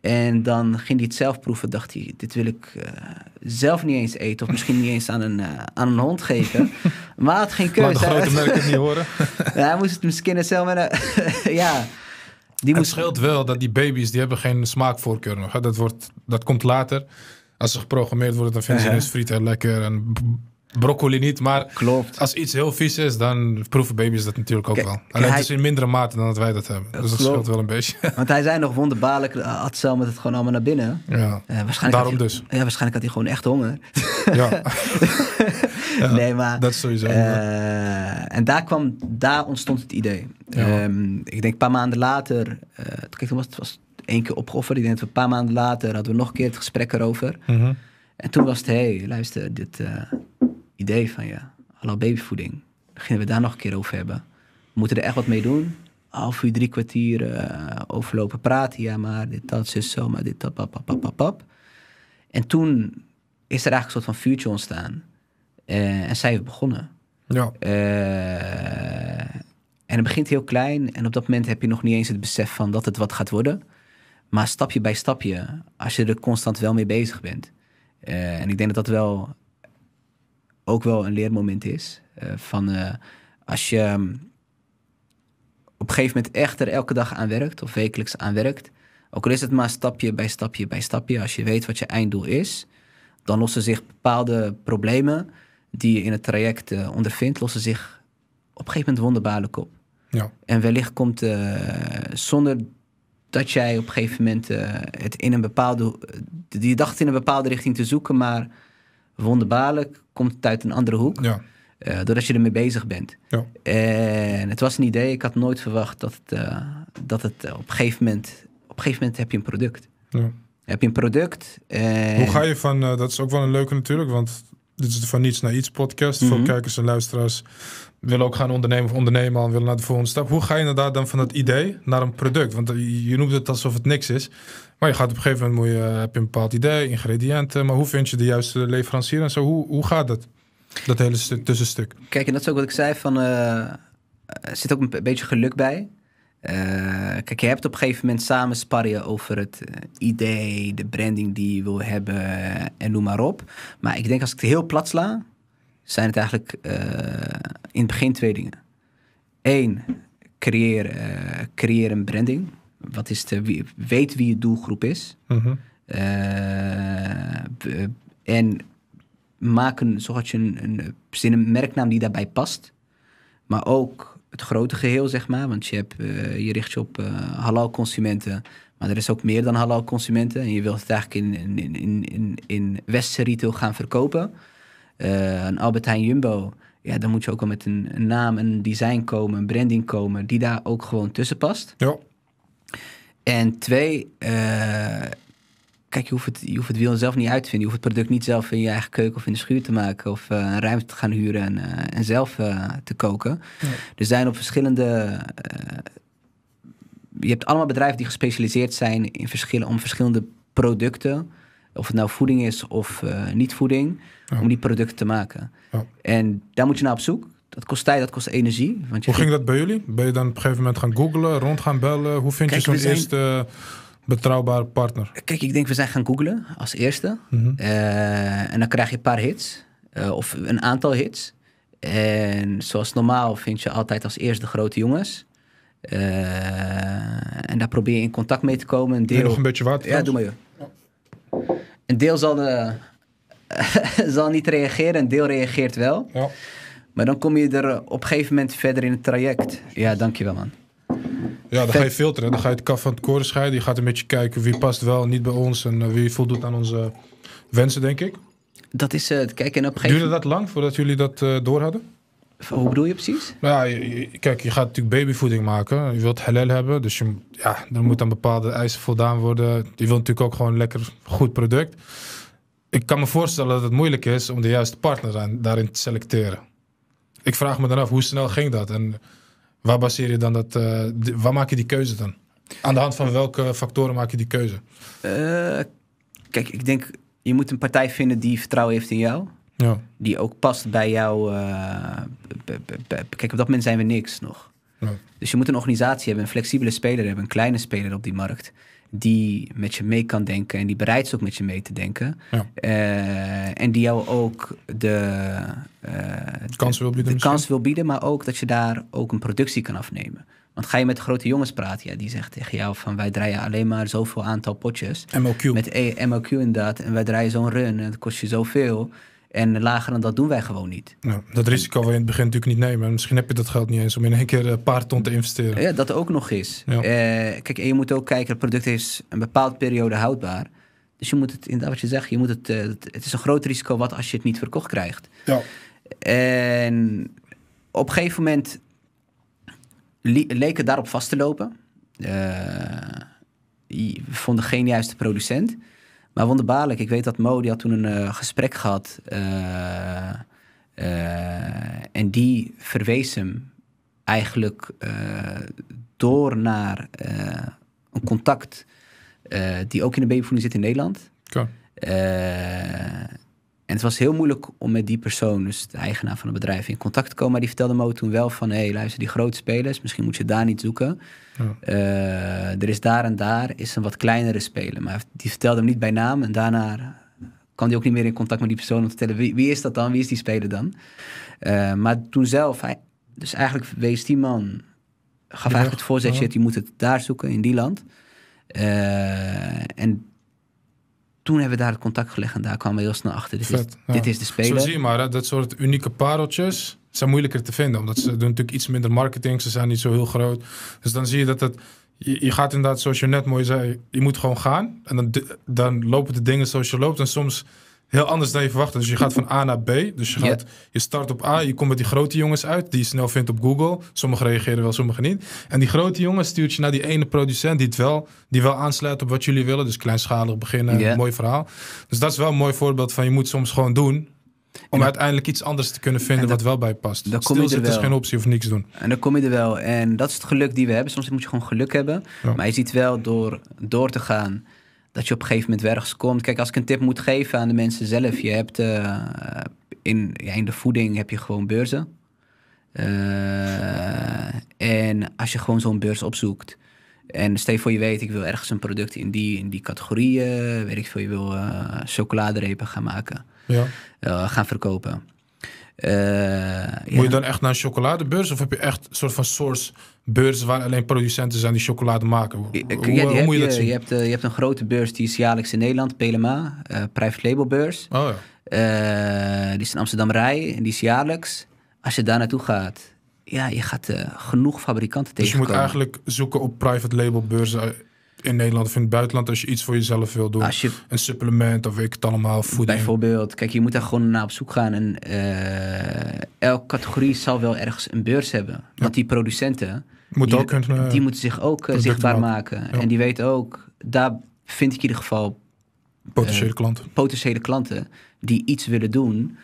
En dan ging hij het zelf proeven. Dacht hij, dit wil ik eh, zelf niet eens eten. Of misschien niet eens aan een, eh, aan een hond geven. maar het had geen keuze. Maar de grote merken niet horen. ja, hij moest het misschien zelf... een. ja, die moest... Het scheelt wel dat die baby's, die hebben geen smaakvoorkeur nog. Dat, wordt, dat komt later. Als ze geprogrammeerd worden, dan vinden ze uh friet heel lekker. En Broccoli niet, maar Klopt. als iets heel vies is, dan proeven baby's dat natuurlijk ook wel. Alleen hij, het is in mindere mate dan dat wij dat hebben. dus dat scheelt wel een beetje. Want hij zei nog wonderbaarlijk, eh, had met het gewoon allemaal naar binnen. Ja, eh, waarschijnlijk dus. Ja, waarschijnlijk had hij gewoon echt honger. Ja. nee, maar... Dat is sowieso. Eh, en daar, kwam, daar ontstond het idee. Ehm, ik denk een paar maanden later, toen was het was één keer opgeofferd. Ik denk dat we een paar maanden later hadden we nog een keer het gesprek erover. Mhm. En toen was het, hé, hey, luister, dit idee van ja, hallo babyvoeding. Beginnen we daar nog een keer over hebben. We moeten er echt wat mee doen. Half uur, drie kwartier eh, overlopen praten. Ja, maar dit, dat, zo, zo, maar dit, dat, pap, pap, pap, pap, pap. En toen is er eigenlijk een soort van vuurtje ontstaan. Eh, en zijn we begonnen. Ja. Eh, en het begint heel klein. En op dat moment heb je nog niet eens het besef van dat het wat gaat worden. Maar stapje bij stapje, als je er constant wel mee bezig bent. en ik denk dat dat wel ook wel een leermoment is. Eh, van eh, als je ehm, op een gegeven moment echt er elke dag aan werkt of wekelijks aan werkt. Ook al is het maar stapje bij stapje bij stapje. Als je weet wat je einddoel is, dan lossen zich bepaalde problemen die je in het traject eh, ondervindt, lossen zich op een gegeven moment wonderbaarlijk op. Ja. En wellicht komt zonder dat jij op een gegeven moment het in een bepaalde, die dacht in een bepaalde richting te zoeken, maar wonderbaarlijk komt het uit een andere hoek. Ja. Eh, doordat je ermee bezig bent. Ja. En het was een idee, ik had nooit verwacht dat het, eh, dat het eh, op, gegeven moment, op een gegeven moment heb je een product. Ja. Heb je een product. Hoe ga je van, dat is ook wel een leuke natuurlijk, want dit is de Van Niets naar Iets podcast. Voor mhm. kijkers en luisteraars wil ook gaan ondernemen of ondernemen en willen naar de volgende stap. Hoe ga je inderdaad dan van dat idee naar een product? Want eh, je noemt het alsof het niks is. Maar je gaat op een gegeven moment, moet je, eh, heb je een bepaald idee, ingrediënten. Maar hoe vind je de juiste leverancier en zo? Hoe, hoe gaat dat? Dat hele stuk, tussenstuk. Kijk, en dat is ook wat ik zei van... Eh, er zit ook een beetje geluk bij. kijk, je hebt op een gegeven moment samen sparren over het idee, de branding die je wil hebben en noem maar op. Maar ik denk als ik het heel plat sla, zijn het eigenlijk eh, in het begin twee dingen. Eén, creëer, uh, een branding. Wat is de, wie, weet wie je doelgroep is. Mhm. Eh, en maak een, je een, een, een merknaam die daarbij past. Maar ook het grote geheel, zeg maar. Want je, hebt, je richt je op uh, halal consumenten. Maar er is ook meer dan halal consumenten. En je wilt het eigenlijk in, in, in, in, in westerse retail gaan verkopen. Eh, een Albert Heijn Jumbo, ja, dan moet je ook al met een, naam, een design komen, een branding komen, die daar ook gewoon tussen past. Ja. En twee, eh, kijk, je hoeft, het, je hoeft het wiel zelf niet uit te vinden. Je hoeft het product niet zelf in je eigen keuken of in de schuur te maken of eh, een ruimte te gaan huren en, en zelf te koken. Er zijn op verschillende je hebt allemaal bedrijven die gespecialiseerd zijn in verschillen, om verschillende producten of het nou voeding is of eh, niet voeding, om die producten te maken. Ja. En daar moet je naar op zoek. Dat kost tijd, dat kost energie. Want je hoe ging dat bij jullie? Ben je dan op een gegeven moment gaan googlen, rond gaan bellen? Hoe vind je zo'n eerste betrouwbare partner? Kijk, ik denk we zijn gaan googlen als eerste. Mhm. Eh, en dan krijg je een paar hits. Eh, of een aantal hits. En zoals normaal vind je altijd als eerste de grote jongens. en daar probeer je in contact mee te komen. Een deel... nog een beetje water? Ja, doe maar joh een deel zal, eh, zal niet reageren, een deel reageert wel. Ja. Maar dan kom je er op een gegeven moment verder in het traject. Ja, dankjewel man. Ja, dan ga je filteren. Dan ga je het kaf van het koren scheiden. Je gaat een beetje kijken wie past wel niet bij ons. En eh, wie voldoet aan onze wensen, denk ik. Dat is het. Eh, kijk, en op een gegeven... Duurde dat lang voordat jullie dat uh, door hadden? Hoe bedoel je precies? Nou kijk, je gaat natuurlijk babyvoeding maken. Je wilt halal hebben, dus je, ja, er moet aan bepaalde eisen voldaan worden. Je wilt natuurlijk ook gewoon een lekker goed product. Ik kan me voorstellen dat het moeilijk is om de juiste partner aan, daarin te selecteren. Ik vraag me dan af, hoe snel ging dat? En waar baseer je dan dat, eh, waar maak je die keuze dan? Aan de hand van welke factoren maak je die keuze? Eh, kijk, ik denk, je moet een partij vinden die vertrouwen heeft in jou. Ja. Die ook past bij jou. Eh, kijk, op dat moment zijn we niks nog. Dus je moet een organisatie hebben, een flexibele speler hebben, een kleine speler op die markt. Die met je mee kan denken en die bereid is ook met je mee te denken. Ja. Eh, en die jou ook de, eh, kans, wil bieden, de kans wil bieden, maar ook dat je daar ook een productie kan afnemen. Want ga je met grote jongens praten, ja, die zegt tegen jou van wij draaien alleen maar zoveel aantal potjes. MLQ. Met e MLQ inderdaad. En wij draaien zo'n run en dat kost je zoveel. En lager dan dat doen wij gewoon niet. dat risico wil je in het begin natuurlijk niet nemen. Misschien heb je dat geld niet eens om in één keer een eh, paar ton te investeren. Ja, dat ook nog is. Eh, kijk, en je moet ook kijken, het product is een bepaalde periode houdbaar. Dus je moet het, inderdaad wat je zegt, je moet eh, het, het is een groot risico wat als je het niet verkocht krijgt. Ja. En op een gegeven moment leek het daarop vast te lopen. Uh, vonden geen juiste producent. Maar wonderbaarlijk, ik weet dat Mo, die had toen een eh, gesprek gehad. Eh, eh, en die verwees hem eigenlijk door naar een contact die ook in de babyvoeding zit in Nederland. En het was heel moeilijk om met die persoon, dus de eigenaar van het bedrijf, in contact te komen. Maar die vertelde me toen wel van, hé hey, luister, die grote spelers, misschien moet je daar niet zoeken. Eh, er is daar en daar, is een wat kleinere speler. Maar die vertelde hem niet bij naam en daarna kwam hij ook niet meer in contact met die persoon om te tellen wie, is dat dan, wie is die speler dan? Eh, maar toen zelf, hij, dus eigenlijk wees die man, gaf eigenlijk het voorzetje, dat je moet het daar zoeken, in die land. Eh, en toen hebben we daar het contact gelegd en daar kwamen we heel snel achter. Dit, is, dit is de speler. Zo zie je maar, dat soort unieke pareltjes zijn moeilijker te vinden. Omdat ze doen natuurlijk iets minder marketing, ze zijn niet zo heel groot. Dus dan zie je dat het... Je, je gaat inderdaad, zoals je net mooi zei, je moet gewoon gaan. En dan, dan lopen de dingen zoals je loopt. En soms heel anders dan je verwacht. Dus je gaat van A naar B. Dus je, gaat, je start op A, je komt met die grote jongens uit die je snel vindt op Google. Sommigen reageren wel, sommigen niet. En die grote jongens stuurt je naar die ene producent die, het wel, die wel aansluit op wat jullie willen. Dus kleinschalig beginnen, mooi verhaal. Dus dat is wel een mooi voorbeeld van je moet soms gewoon doen. Om uiteindelijk iets anders te kunnen vinden wat wel bij past. Dan kom je er is geen optie of niks doen. En dan kom je er wel. En dat is het geluk die we hebben. Soms moet je gewoon geluk hebben. Maar je ziet wel door door te gaan dat je op een gegeven moment ergens komt. Kijk, als ik een tip moet geven aan de mensen zelf. Je hebt eh, in, ja, in de voeding heb je gewoon beurzen. Eh, en als je gewoon zo'n beurs opzoekt. En stel voor je weet, ik wil ergens een product in die, in die categorieën, eh, weet ik veel, je wil chocoladerepen gaan maken. Ja. gaan verkopen. Moet ja. je dan echt naar een chocoladebeurs? Of heb je echt een soort van source beurzen waar alleen producenten zijn die chocolade maken. Hoe, eh, moet je, dat Je hebt, eh, je hebt een grote beurs die is jaarlijks in Nederland, PLMA, eh, private label beurs. Oh, ja. die is in Amsterdam Rij en die is jaarlijks. Als je daar naartoe gaat, ja, je gaat genoeg fabrikanten tegenkomen. Dus je moet eigenlijk zoeken op private label beurzen in Nederland of in het buitenland als je iets voor jezelf wil doen. een supplement of weet ik het allemaal, voeding. Bijvoorbeeld, kijk, je moet daar gewoon naar op zoek gaan. En elke categorie zal wel ergens een beurs hebben. Want die producenten, eh, die, moeten zich ook eh, zichtbaar maken. En die weten ook, daar vind ik in ieder geval eh, potentiële, klanten. potentiële klanten die iets willen doen,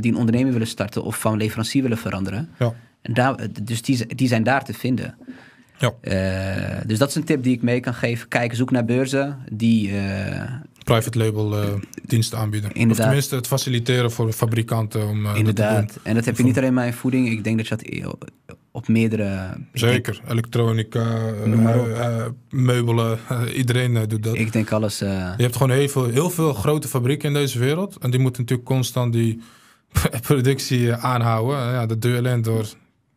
die een onderneming willen starten of van leverancier willen veranderen. Ja. En daar, dus die, zijn daar te vinden. Ja. dus dat is een tip die ik mee kan geven. Kijk, zoek naar beurzen die. Private label diensten aanbieden. Inderdaad. Of tenminste het faciliteren voor fabrikanten om. inderdaad. te doen. En dat heb je niet alleen maar in voeding. Ik denk dat je dat op meerdere... Zeker, elektronica, eh, eh, meubelen, eh, iedereen doet dat. Ik denk alles... Je hebt gewoon heel veel, heel veel grote fabrieken in deze wereld. En die moeten natuurlijk constant die productie aanhouden. Ja, dat doe je alleen door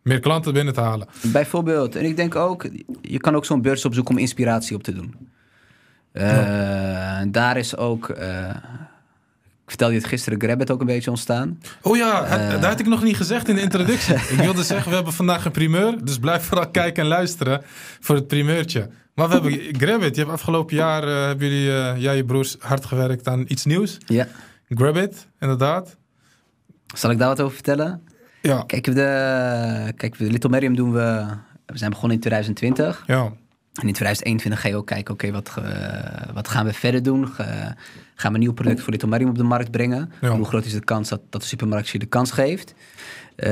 meer klanten binnen te halen. Bijvoorbeeld. En ik denk ook, je kan ook zo'n beurs opzoeken om inspiratie op te doen. Daar is ook ik vertelde je het gisteren, Grabbit ook een beetje ontstaan. Oh ja, eh. dat had ik nog niet gezegd in de introductie. ik wilde zeggen, we hebben vandaag een primeur. Dus blijf vooral kijken en luisteren voor het primeurtje. Maar we hebben Grabbit. Je hebt afgelopen jaar, eh, hebben jullie, uh, jij je broers, hard gewerkt aan iets nieuws. Ja. Grabbit, inderdaad. Zal ik daar wat over vertellen? Ja. Kijk, de, kijk, Little Merriam doen we... We zijn begonnen in 2020. Ja. En in 2021 ga je ook kijken, oké, wat, wat gaan we verder doen? gaan we een nieuw product voor Little op de markt brengen? Hoe groot is de kans dat, dat de supermarkt je de kans geeft? Eh,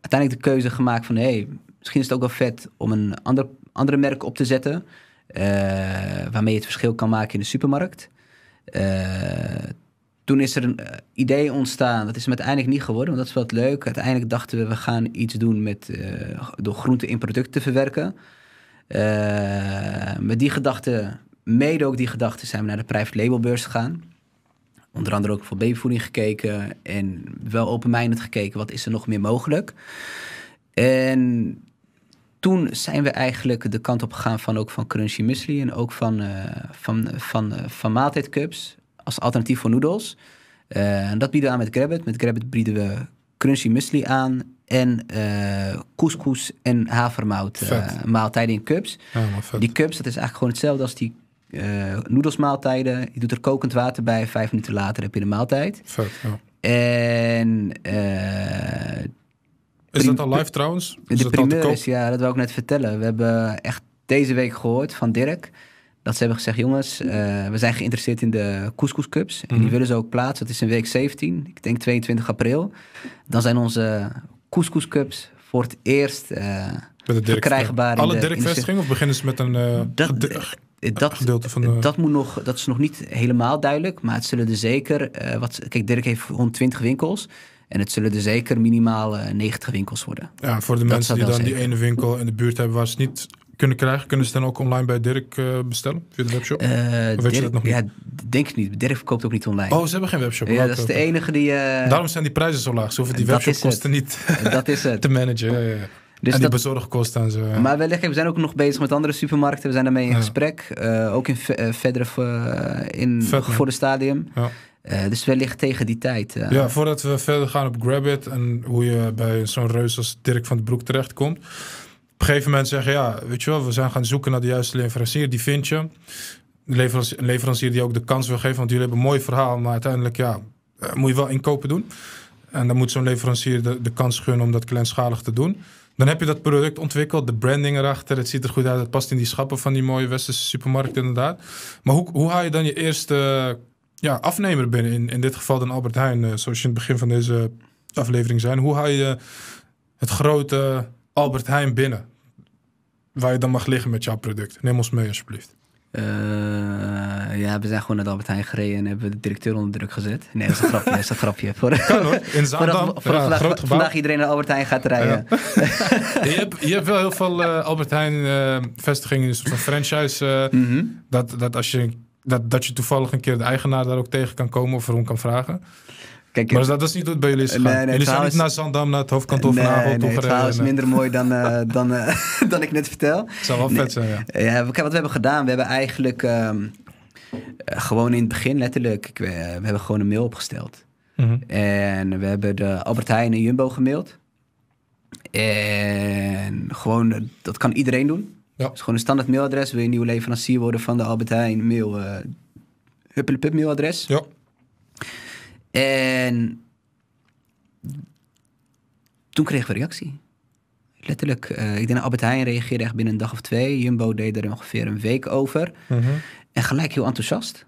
uiteindelijk de keuze gemaakt van, hé, hey, misschien is het ook wel vet om een ander, andere merk op te zetten. Eh, waarmee je het verschil kan maken in de supermarkt. Eh, toen is er een eh, idee ontstaan. Dat is hem uiteindelijk niet geworden, want dat is wat leuk. Uiteindelijk dachten we, we gaan iets doen met, eh, door groenten in producten te verwerken. Eh, met die gedachte, mede ook die gedachte, zijn we naar de private labelbeurs gegaan. Onder andere ook voor babyvoeding gekeken en wel openminded gekeken. Wat is er nog meer mogelijk? En toen zijn we eigenlijk de kant op gegaan van ook van Crunchy Muesli en ook van, van, van, van, van maaltijdcups als alternatief voor noedels. Eh, en dat bieden we aan met Grabbit. Met Grabbit bieden we crunchy muesli aan en uh, couscous en havermout eh, maaltijden in cups. die cups, dat is eigenlijk gewoon hetzelfde als die uh, noedelsmaaltijden. Je doet er kokend water bij, vijf minuten later heb je de maaltijd. Vet, En... is dat al live trouwens? Is de primeur is, ja, dat wil ik net vertellen. We hebben echt deze week gehoord van Dirk... Dat ze hebben gezegd, jongens, eh, we zijn geïnteresseerd in de Couscous Cups. En die mhm. willen ze ook plaatsen. Het is in week 17, ik denk 22 april. Dan zijn onze Couscous Cups voor het eerst uh, verkrijgbaar. Alle dirk of beginnen ze met een uh, dat, dat, van de... dat, moet nog, dat is nog niet helemaal duidelijk. Maar het zullen er zeker... Uh, wat, kijk, Dirk heeft rond 20 winkels. En het zullen er zeker minimaal 90 winkels worden. Ja, voor de mensen die dan die ene winkel in de buurt hebben... waar ze niet kunnen krijgen, kunnen ze dan ook online bij Dirk eh, bestellen via de webshop? Uh, weet je dat nog niet? Ja, denk ik niet. Dirk verkoopt ook niet online. Oh, ze hebben geen webshop. Ja, oh, dat is de enige die. Eh, Daarom zijn die prijzen zo laag. Ze hoeven die webshopkosten niet dat is het. te managen. Ja, ja, ja. Dus en die bezorgkosten en zo. Maar wellicht, we zijn ook nog bezig met andere supermarkten. We zijn daarmee in gesprek. ook in verdere in voor de stadium. Uh, dus wellicht tegen die tijd. Ja, voordat we verder gaan op Grab en hoe je bij zo'n reus als Dirk van den Broek terechtkomt een gegeven moment zeggen, ja, weet je wel, we zijn gaan zoeken naar de juiste leverancier, die vind je. Een leverancier, die ook de kans wil geven, want jullie hebben een mooi verhaal, maar uiteindelijk, ja, eh, moet je wel inkopen doen. En dan moet zo'n leverancier de, de, kans gunnen om dat kleinschalig te doen. Dan heb je dat product ontwikkeld, de branding erachter. Het ziet er goed uit, het past in die schappen van die mooie westerse supermarkt inderdaad. Maar hoe, hoe haal je dan je eerste ja, afnemer binnen? In, in dit geval dan Albert Heijn, eh, zoals je in het begin van deze aflevering zijn. Hoe haal je het grote Albert Heijn binnen. Waar je dan mag liggen met jouw product. Neem ons mee alsjeblieft. Eh, ja, we zijn gewoon naar Albert Heijn gereden en hebben de directeur onder druk gezet. Nee, dat is een grapje. Dat is grapje. Voor, kan hoor, in Voor, vandaag, iedereen naar Albert Heijn gaat rijden. je, hebt, je wel heel veel eh, Albert Heijn eh, vestigingen, dus een van franchise. Mm dat, dat, als je, dat, dat je toevallig een keer de eigenaar daar ook tegen kan komen of erom kan vragen. Kijk, maar dat is dus niet hoe het bij jullie is gegaan. Nee, nee, jullie zijn niet naar Zandam, naar het hoofdkantoor van nee, Avond nee, is minder mooi dan, eh, dan, eh, dan ik net vertel. Het zou wel vet zijn, ja. Eh, ja. Wat we hebben gedaan, we hebben eigenlijk ehm, gewoon in het begin letterlijk... we hebben gewoon een mail opgesteld. Mhm. En we hebben de Albert Heijn en Jumbo gemaild. En gewoon, dat kan iedereen doen. Ja. is gewoon een standaard mailadres. Wil je nieuwe leverancier worden van de Albert Heijn? Mail uh, huppelepup mailadres. Ja. En toen kregen we reactie. Letterlijk, eh, ik denk Albert Heijn reageerde echt binnen een dag of twee. Jumbo deed er ongeveer een week over. Mhm. En gelijk heel enthousiast.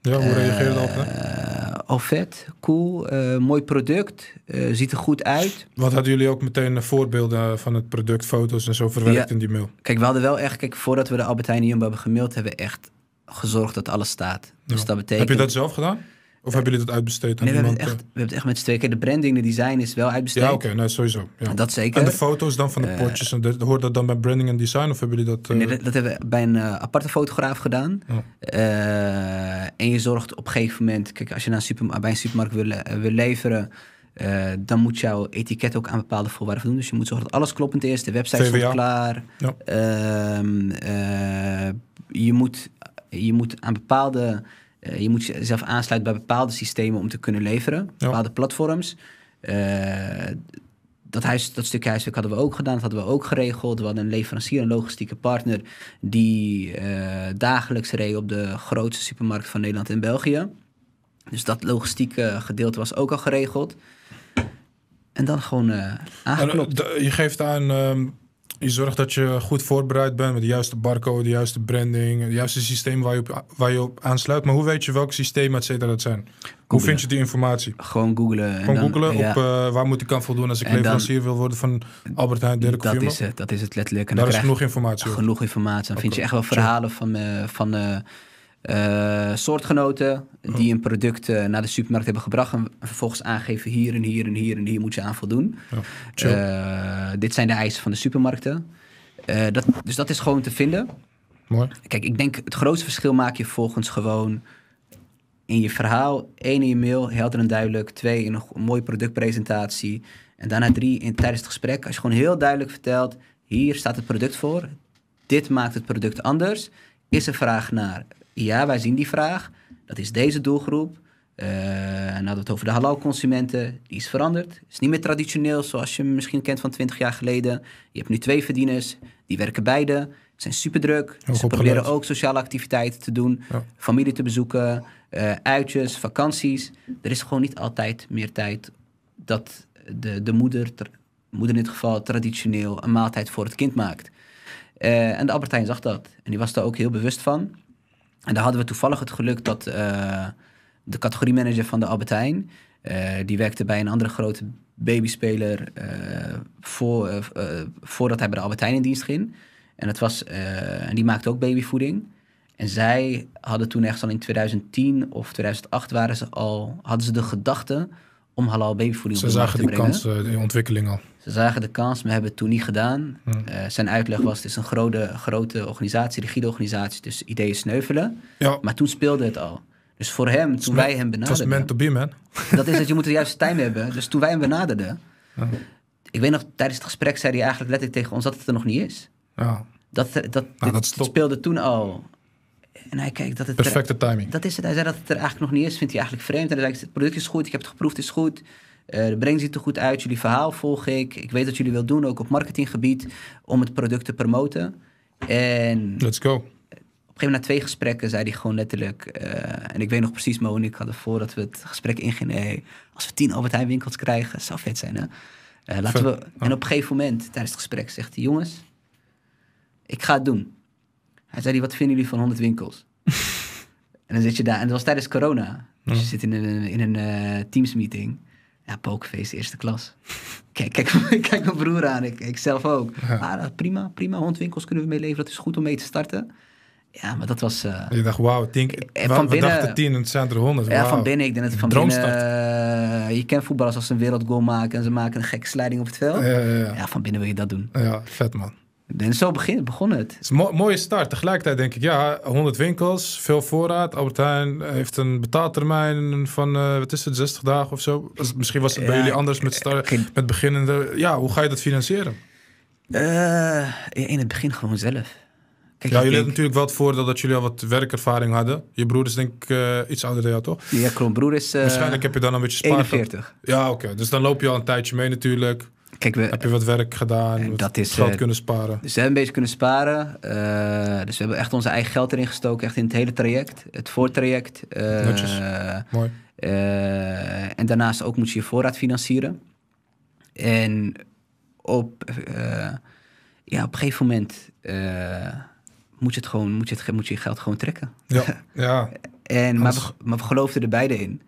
Ja, hoe eh, reageerde dat? Uh, al vet, cool, eh, mooi product, ziet er goed uit. Wat hadden jullie ook meteen voorbeelden van het product, foto's en zo verwerkt in die mail? Kijk, we hadden wel echt, kijk, voordat we de Albert Heijn en Jumbo hebben gemaild, hebben we echt gezorgd dat alles staat. Dus dat betekent... Heb je dat zelf gedaan? Of hebben jullie dat uitbesteed aan iemand? We hebben, het echt, eh? we hebben het echt met z'n tweeën. de branding, de design is wel uitbesteed. Ja, oké, nou sowieso. Ja. En dat zeker. En de foto's dan van de eh, potjes, en hoort dat dan bij branding en design? Of hebben jullie dat... Eh? Nee, dat, hebben we bij een aparte fotograaf gedaan. en je zorgt op een gegeven moment... Kijk, als je naar een bij een supermarkt wil, leveren... dan moet jouw etiket ook aan bepaalde voorwaarden voldoen. Dus je moet zorgen dat alles kloppend is. De website is klaar. Ja. Ehm, je, moet, je moet aan bepaalde eh, je moet jezelf aansluiten bij bepaalde systemen om te kunnen leveren, bepaalde platforms. Eh, dat, huis, dat stukje huiswerk hadden we ook gedaan, dat hadden we ook geregeld. We hadden een leverancier, een logistieke partner, die eh, dagelijks reed op de grootste supermarkt van Nederland en België. Dus dat logistieke gedeelte was ook al geregeld. En dan gewoon uh, aangeklopt. Je geeft aan, je zorgt dat je goed voorbereid bent met de juiste barcode, de juiste branding, het juiste systeem waar je, op, waar je aansluit. Maar hoe weet je welke systeem et cetera, dat zijn? Hoe vind je die informatie? Gewoon googlen. Gewoon googlen op eh, waar moet ik aan voldoen als ik leverancier wil worden van Albert Heijn, Dirk dat Is het, dat is het letterlijk. En Daar is genoeg informatie. Genoeg informatie. Dan vind je echt wel verhalen van, eh, van eh, eh, soortgenoten die een product eh, naar de supermarkt hebben gebracht en vervolgens aangeven hier en hier en hier en hier moet je aan voldoen. Eh, dit zijn de eisen van de supermarkten. dat, dus dat is gewoon te vinden. Mooi. Kijk, ik denk het grootste verschil maak je volgens gewoon in je verhaal. Eén, in je mail, helder en duidelijk. Twee, in een mooie productpresentatie. En daarna drie, in, tijdens het gesprek. Als je gewoon heel duidelijk vertelt, hier staat het product voor. Dit maakt het product anders. Is er vraag naar? ja, wij zien die vraag. Dat is deze doelgroep. Uh, en we het over de halal-consumenten. Die is veranderd. Is niet meer traditioneel zoals je misschien kent van 20 jaar geleden. Je hebt nu twee verdieners. Die werken beide. Zijn super druk. Ze proberen ook sociale activiteiten te doen. Familie te bezoeken. Eh, uitjes, vakanties. Er is gewoon niet altijd meer tijd dat de, de moeder, moeder in dit geval traditioneel, een maaltijd voor het kind maakt. Eh, en de Albertijn zag dat. En die was daar ook heel bewust van. En daar hadden we toevallig het geluk dat uh, de categoriemanager van de Albertijn, eh, die werkte bij een andere grote babyspeler eh, voor, voordat hij bij de Albertijn in dienst ging. En, dat was, en die maakte ook babyvoeding. En zij hadden toen echt al in 2010 of 2008 waren ze al, hadden ze de gedachte om halal babyvoeding op te brengen. Ze zagen die kans, in ontwikkeling al. Ze zagen de kans, maar hebben het toen niet gedaan. Hmm. Eh, zijn uitleg was, het is een grote, grote organisatie, rigide organisatie, dus ideeën sneuvelen. Ja. Maar toen speelde het al. Dus voor hem, toen wij hem benaderden... Het was be, man. Dat is dat je moet de juiste tijd hebben. Dus toen wij hem benaderden... Ik weet nog, tijdens het gesprek zei hij eigenlijk letterlijk tegen ons dat het er nog niet is. Ja. Dat, eh, dat, nou, dit, speelde toen al. En hij kijkt dat het... Perfecte timing. Dat is het. Hij zei dat het er eigenlijk nog niet is. Vindt hij eigenlijk vreemd. En hij zei, het product is goed. Ik heb het geproefd, is goed de eh, breng ziet er goed uit, jullie verhaal volg ik. Ik weet wat jullie wil doen, ook op marketinggebied, om het product te promoten. En Let's go op een gegeven moment na twee gesprekken zei hij gewoon letterlijk... Eh, en ik weet nog precies, Mo en ik hadden voordat we het gesprek ingingen... als we tien Albert winkels krijgen, zou vet zijn hè? Eh, laten we... En op een gegeven moment tijdens het gesprek zegt hij... jongens, ik ga het doen. Hij zei, wat vinden jullie van 100 winkels? en dan zit je daar... En dat was tijdens corona. Dus je zit in een, in een uh, Teams meeting... Ja, pokerfeest eerste klas. Kijk, kijk, kijk mijn broer aan, ik, ik zelf ook. Maar eh, prima, prima, hondwinkels kunnen we meeleveren. Dat is goed om mee te starten. Ja, maar dat was... je eh, dacht, wow tien eh, van van we binnen, dachten tien en het zijn er honderd. Ja, van binnen, ik denk het van Droomstart. binnen... je kent voetballers als ze een wereldgoal maken en ze maken een gekke sliding op het veld. Ja, ja, ja, van binnen wil je dat doen. Ja, vet man. En zo begon het. is een mooie start. Tegelijkertijd denk ik, ja, 100 winkels, veel voorraad. Albert Heijn heeft een betaaltermijn van, eh, wat is het, 60 dagen of zo. Misschien was het bij jullie anders met, start, met beginnende. Ja, hoe ga je dat financieren? Eh, in het begin gewoon zelf. Kijk, ja, jullie hebben natuurlijk wel het voordeel dat jullie al wat werkervaring hadden. Je broer is denk ik eh, iets ouder dan jou, toch? Ja, klopt. Broer is... Waarschijnlijk heb je dan een beetje spaar. 41. Ja, oké. Dus dan loop je al een tijdje mee natuurlijk. Kijk, we, Heb je wat werk gedaan? dat is, geld eh, kunnen sparen? Ze hebben een beetje kunnen sparen. Eh, dus we hebben echt onze eigen geld erin gestoken. Echt in het hele traject. Het voortraject. Uh, Mooi. en daarnaast ook moet je je voorraad financieren. En op, ja, op een gegeven moment moet, je het gewoon, moet, je het, moet je je geld gewoon trekken. Ja, ja. en, maar, we, maar geloofden er beide in.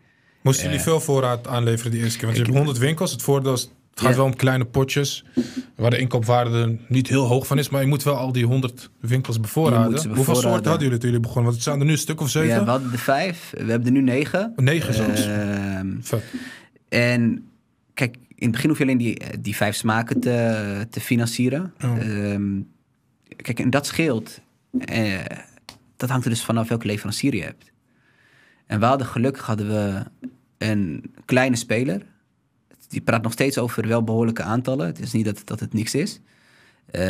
Moesten jullie veel voorraad aanleveren die eerste keer? Want je hebt 100 winkels. Het voordeel is het gaat wel om kleine potjes waar de inkoopwaarde niet heel hoog van is. Maar je moet wel al die honderd winkels bevoorraden. Hoeveel soorten hadden jullie toen jullie begonnen? Want het zijn er nu een stuk of zeven. Ja, we hadden de vijf. We hebben er nu negen. Negen zelfs. Uh, en kijk, in het begin hoef je alleen die, die vijf smaken te, te financieren. Oh. Ehm, kijk, en dat scheelt. Eh, dat hangt er dus vanaf welke leverancier je hebt. En we hadden gelukkig hadden we een kleine speler die praat nog steeds over wel behoorlijke aantallen. Het is niet dat, dat het niks is. Eh,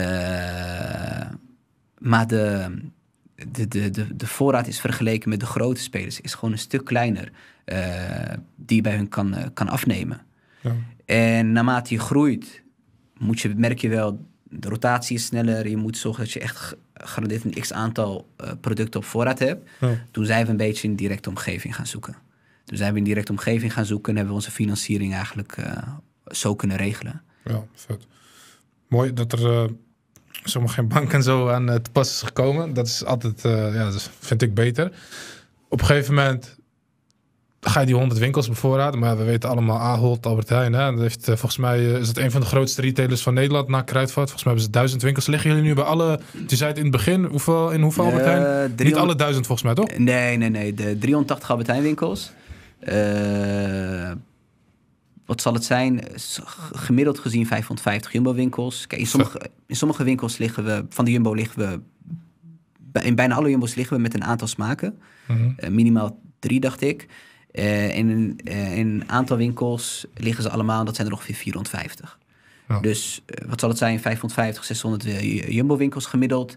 maar de, de, de, de, voorraad is vergeleken met de grote spelers, is gewoon een stuk kleiner eh, die je bij hun kan, eh, kan afnemen. Ja. En naarmate je groeit, moet je, merk je wel, de rotatie is sneller. Je moet zorgen dat je echt dit een x aantal producten op voorraad hebt. Toen zijn we een beetje in directe omgeving gaan zoeken. Dus zijn we in directe omgeving gaan zoeken en hebben we onze financiering eigenlijk eh, zo kunnen regelen. Ja, vet. Mooi dat er eh, zomaar geen bank en zo aan het pas is gekomen. Dat is altijd, eh, ja, dat vind ik beter. Op een gegeven moment ga je die 100 winkels bevoorraden. Maar we weten allemaal Ahold, Albert Heijn. Hè? Dat heeft, volgens mij is het een van de grootste retailers van Nederland na Kruidvat. Volgens mij hebben ze duizend winkels. Liggen jullie nu bij alle... Je zei het in het begin, hoeveel, in hoeveel Albert Heijn? Niet alle duizend volgens mij, toch? Nee, nee, nee. De 380 Albert Heijn winkels. Eh, wat zal het zijn? Gemiddeld gezien 550 Jumbo-winkels. Kijk, in sommige, in sommige winkels liggen we, van de Jumbo liggen we, in bijna alle Jumbo's liggen we met een aantal smaken. Mhm. Eh, minimaal drie, dacht ik. Eh, in, in, een aantal winkels liggen ze allemaal, dat zijn er ongeveer 450. Dus wat zal het zijn? 550, 600 Jumbo-winkels gemiddeld.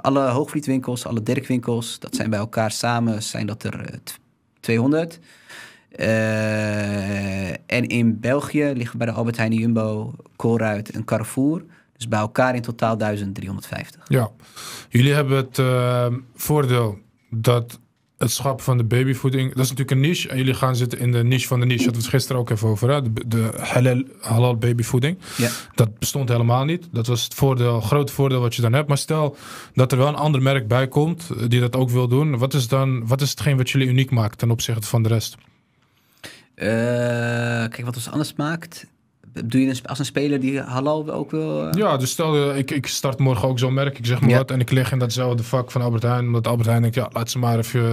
alle Hoogvlietwinkels, alle Dirk-winkels, dat zijn bij elkaar samen, zijn dat er 200. Eh, en in België liggen bij de Albert Heijn, Jumbo, Colruyt en Carrefour. Dus bij elkaar in totaal 1350. Ja, jullie hebben het eh, voordeel dat het schap van de babyvoeding. Dat is natuurlijk een niche. En jullie gaan zitten in de niche van de niche. Dat we het gisteren ook even over. Hè? De, de halal, halal, babyvoeding. Ja. Dat bestond helemaal niet. Dat was het voordeel, groot voordeel wat je dan hebt. Maar stel dat er wel een ander merk bij komt eh, die dat ook wil doen. Wat is, dan, wat is hetgeen wat jullie uniek maakt ten opzichte van de rest? Eh, kijk, wat ons anders maakt doe je als een speler die hallo ook wil? Eh? Ja, dus stel eh, ik, ik start morgen ook zo'n merk, ik zeg maar wat, en ik lig in datzelfde vak van Albert Heijn, omdat Albert Heijn denkt, ja, laat ze maar even eh,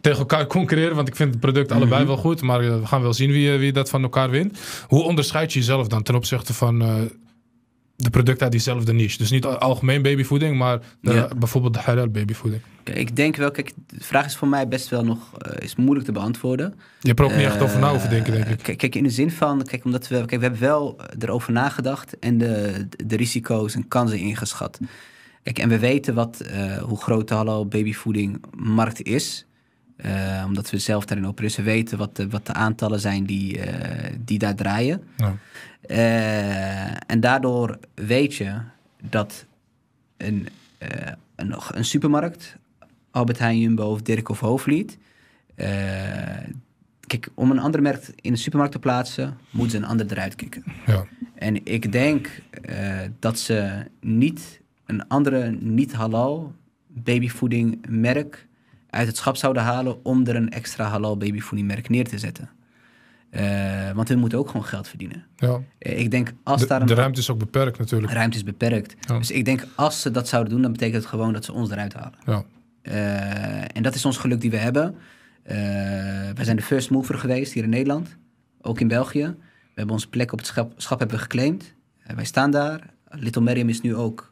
tegen elkaar concurreren, want ik vind het product allebei mhm. wel goed, maar we gaan wel zien wie, wie dat van elkaar wint. Hoe onderscheid je jezelf dan ten opzichte van de producten uit diezelfde niche. Dus niet algemeen babyvoeding, maar eh, bijvoorbeeld de halal babyvoeding. Ik denk wel, kijk, de vraag is voor mij best wel nog eh, is moeilijk te beantwoorden. Je hebt er ook niet echt over eh, na over denken, denk ik. Kijk, in de zin van, kijk, omdat we, kijk, we hebben wel erover nagedacht en de, de risico's en kansen ingeschat. Kijk, en we weten wat, hoe groot de halal babyvoeding markt is. Eh, omdat we zelf daarin op weten wat de, wat de aantallen zijn die, eh, die daar draaien. Ja. Eh, en daardoor weet je dat een, een, een, supermarkt, Albert Heijn, Jumbo of Dirk of Hoofdlied... kijk, om een ander merk in de supermarkt te plaatsen, moeten ze een ander eruit kijken Ja. En ik denk dat ze niet een andere niet-halal merk uit het schap zouden halen om er een extra halal babyfoodiemerk neer te zetten. Eh, want we moeten ook gewoon geld verdienen. Ja. Eh, ik denk als de, daar een... de ruimte is ook beperkt natuurlijk. De ruimte is beperkt. Dus ik denk als ze dat zouden doen, dan betekent het gewoon dat ze ons eruit halen. Ja. Eh, en dat is ons geluk die we hebben. Uh, wij zijn de first mover geweest hier in Nederland. Ook in België. We hebben onze plek op het schap, schap hebben geclaimd. geclaimd. wij staan daar. Little Merriam is nu ook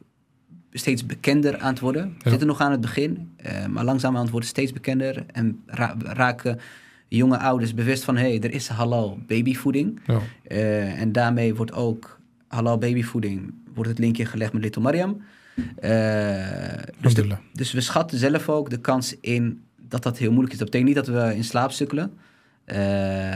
steeds bekender aan het worden. We zitten nog aan het begin, eh, maar langzaam aan het worden steeds bekender. En raken jonge ouders bewust van, hé, hey, er is halal babyvoeding. Ja. Eh, en daarmee wordt ook halal babyvoeding, wordt het linkje gelegd met Little Mariam. Eh, dus, dus, we schatten zelf ook de kans in dat dat heel moeilijk is. Dat betekent niet dat we in slaap sukkelen.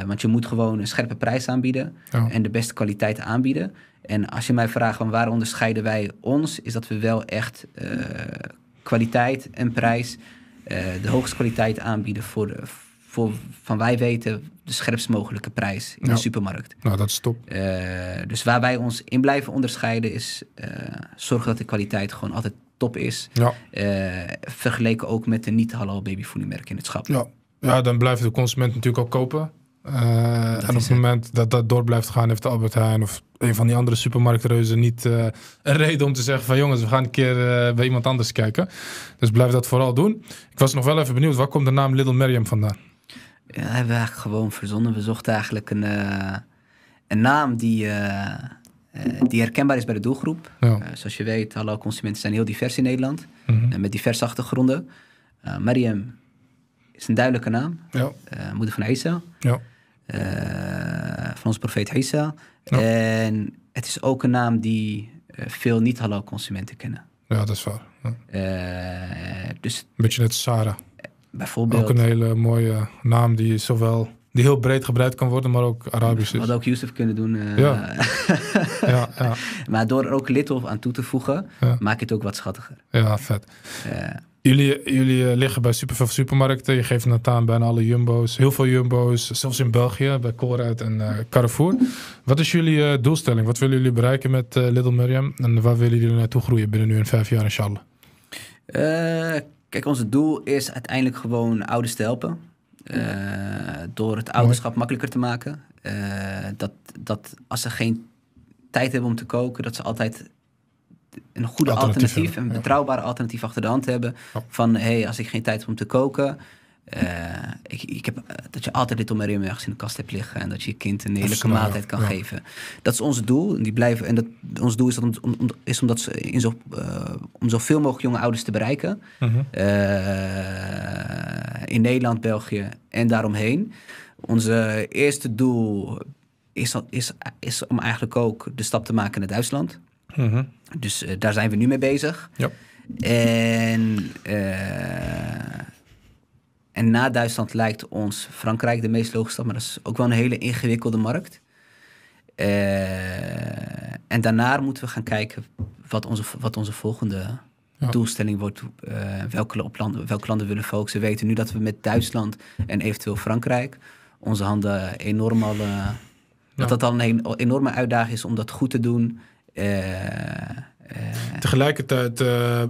want je moet gewoon een scherpe prijs aanbieden en de beste kwaliteit aanbieden. En als je mij vraagt van waar onderscheiden wij ons, is dat we wel echt eh, kwaliteit en prijs eh, de hoogste kwaliteit aanbieden voor, eh, voor van wij weten de scherpst mogelijke prijs in de supermarkt. Nou, dat is top. dus waar wij ons in blijven onderscheiden is zorgen dat de kwaliteit gewoon altijd top is. Ja. vergeleken ook met de niet-halal babyvoedingmerken in het schap. Ja. ja, dan blijven de consument natuurlijk ook kopen. Eh, en op het moment dat dat door blijft gaan, heeft Albert Heijn of een van die andere supermarktreuzen niet eh, een reden om te zeggen van jongens, we gaan een keer eh, bij iemand anders kijken. Dus blijf dat vooral doen. Ik was nog wel even benieuwd, waar komt de naam Little Merriam vandaan? Ja, hebben we eigenlijk gewoon verzonnen. We zochten eigenlijk een, een naam die, die herkenbaar is bij de doelgroep. Ja. zoals je weet, alle consumenten zijn heel divers in Nederland. Mm met diverse achtergronden. Merriam is een duidelijke naam. Ja. moeder van Isa. Ja. Eh, van ons profeet Isa. En het is ook een naam die eh, veel niet-halal consumenten kennen. Ja, dat is waar. Eh, dus, een beetje net Sarah. Bijvoorbeeld. Ook een hele mooie naam die zowel die heel breed gebruikt kan worden, maar ook Arabisch is. Wat ook Yusuf kunnen doen. ja. ja, Maar door er ook Little aan toe te voegen, maak je het ook wat schattiger. Ja, vet. Jullie, jullie eh, liggen bij superveel supermarkten. Je geeft het aan bijna alle jumbo's. Heel veel jumbo's, zelfs in België, bij Colruyt en uh, Carrefour. Wat is jullie eh, doelstelling? Wat willen jullie bereiken met Little Miriam? En waar willen jullie naartoe groeien binnen nu en vijf jaar, inshallah? kijk, ons doel is uiteindelijk gewoon ouders te helpen. door het ouderschap makkelijker te maken. dat, dat als ze geen tijd hebben om te koken, dat ze altijd een goede alternatief, een betrouwbare alternatief achter de hand hebben. Van hé, hey, als ik geen tijd heb om te koken. Eh, ik, ik heb, eh, dat je altijd dit om mijn ergens in de kast hebt liggen en dat je je kind een heerlijke maaltijd kan geven. Dat is ons doel. En, die blijven, en dat, ons doel is, dat om, is om, ze in zo, uh, om zoveel mogelijk jonge ouders te bereiken. Mhm. in Nederland, België en daaromheen. Onze eerste doel is, is, is om eigenlijk ook de stap te maken naar Duitsland. Dus eh, daar zijn we nu mee bezig. Ja. En, eh, en na Duitsland lijkt ons Frankrijk de meest logische, maar dat is ook wel een hele ingewikkelde markt. Eh, en daarna moeten we gaan kijken wat onze, wat onze volgende doelstelling wordt welke, landen, welke landen willen focussen. We weten nu dat we met Duitsland en eventueel Frankrijk onze handen enorm al. Dat dat al een enorme uitdaging is om dat goed te doen. Eh, eh, Tegelijkertijd eh,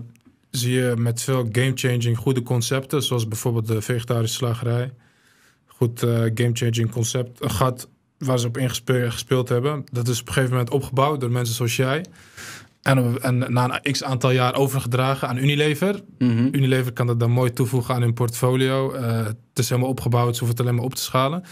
zie je met veel game-changing goede concepten, zoals bijvoorbeeld de vegetarische slagerij. Goed game-changing concept. Een gat waar ze op ingespeeld hebben. Dat is op een gegeven moment opgebouwd door mensen zoals jij. En, en na een x aantal jaar overgedragen aan Unilever. Mhm. Unilever kan dat dan mooi toevoegen aan hun portfolio. het is helemaal opgebouwd, ze hoeven het alleen maar op te schalen.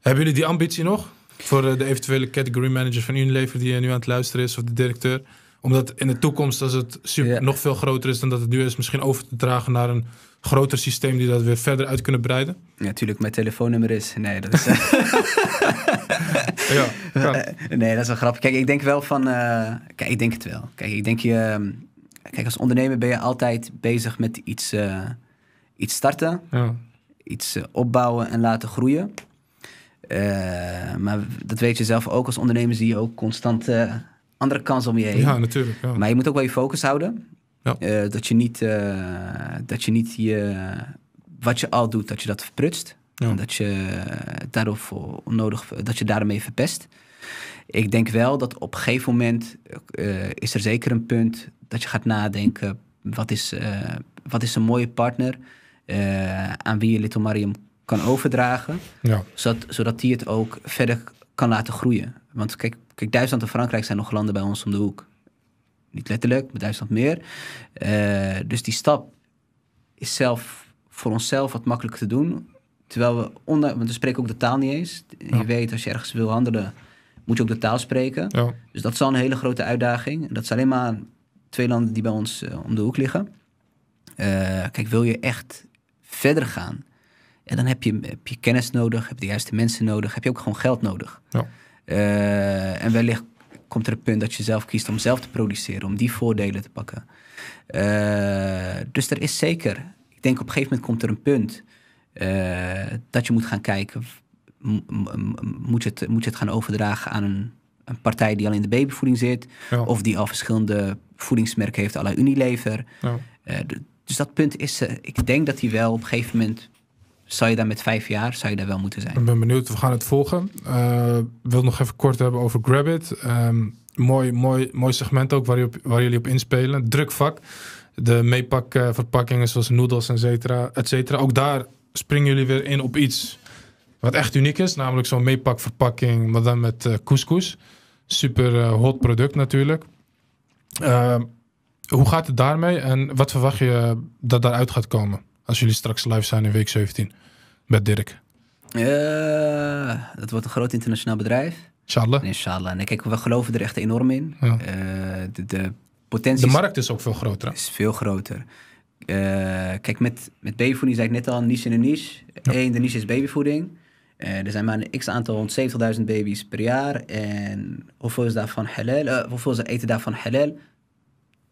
Hebben jullie die ambitie nog? Voor eh, de eventuele category manager van Unilever die eh, nu aan het luisteren is, of de directeur. Omdat in de toekomst, als het super, nog veel groter is dan dat het nu is, misschien over te dragen naar een groter systeem die dat weer verder uit kunnen breiden? Ja, natuurlijk, mijn telefoonnummer is. Nee, dat is. ja, nee, dat is wel grappig. Kijk, ik denk wel van. Eh, kijk, ik denk het wel. Kijk, ik denk je. Ehm, kijk, als ondernemer ben je altijd bezig met iets, iets starten, ja. iets opbouwen en laten groeien. Eh, maar dat weet je zelf ook als ondernemer, zie je ook constant eh, andere kansen om je heen. Ja, natuurlijk. Ja. Maar je moet ook wel je focus houden. Ja. Eh, dat je niet, dat je niet je, wat je al doet, dat je dat verprutst. En dat je daardoor voor onnodig, dat je daarmee verpest. Ik denk wel dat op een gegeven moment is er zeker een punt dat je gaat nadenken: wat is, wat is een mooie partner? aan wie je Little Marium kan overdragen. Ja. Zodat, zodat die het ook verder kan laten groeien. Want kijk, kijk, Duitsland en Frankrijk zijn nog landen bij ons om de hoek. Niet letterlijk, maar Duitsland meer. Eh, dus die stap is zelf voor onszelf wat makkelijker te doen. Terwijl we onder, want we spreken ook de taal niet eens. Je weet, als je ergens wil handelen, moet je ook de taal spreken. Ja. Dus dat is al een hele grote uitdaging. dat zijn alleen maar twee landen die bij ons eh, om de hoek liggen. Eh, kijk, wil je echt verder gaan? En dan heb je, kennis nodig, heb je de juiste mensen nodig, heb je ook gewoon geld nodig. Ja. Eh, en wellicht komt er een punt dat je zelf kiest om zelf te produceren, om die voordelen te pakken. Eh, dus er is zeker, ik denk op een gegeven moment komt er een punt eh, dat je moet gaan kijken, moet je, het, moet je het gaan overdragen aan een, een partij die al in de babyvoeding zit, of die al verschillende voedingsmerken heeft, allerlei Unilever. dus dat punt is, ik denk dat die wel op een gegeven moment zou je daar met vijf jaar zou je daar wel moeten zijn. Ik ben benieuwd, we gaan het volgen. Eh, ik wil nog even kort hebben over Grabbit. Um, ehm, mooi, mooi, mooi segment ook waar, op, waar jullie op inspelen. Druk vak. De meepakverpakkingen eh, zoals noedels, et cetera. Ook daar springen jullie weer in op iets wat echt uniek is. Namelijk zo'n meepakverpakking, maar dan met uh, couscous. Super hot product natuurlijk. Ehm, hoe gaat het daarmee en wat verwacht je dat daaruit gaat komen? Als jullie straks live zijn in week 17 met Dirk? Uh, dat wordt een groot internationaal bedrijf. Inshallah. inshallah. En kijk, we geloven er echt enorm in. Ja. Eh, de, de, potentie... De markt is ook veel groter. Is veel groter. Uh, kijk, met, met babyvoeding zei ik net al, niche in een niche. Eén, de niche is babyvoeding. Uh, er zijn maar een x-aantal 70.000 baby's per jaar. En hoeveel, is daarvan halal, hoeveel ze eten daarvan halal?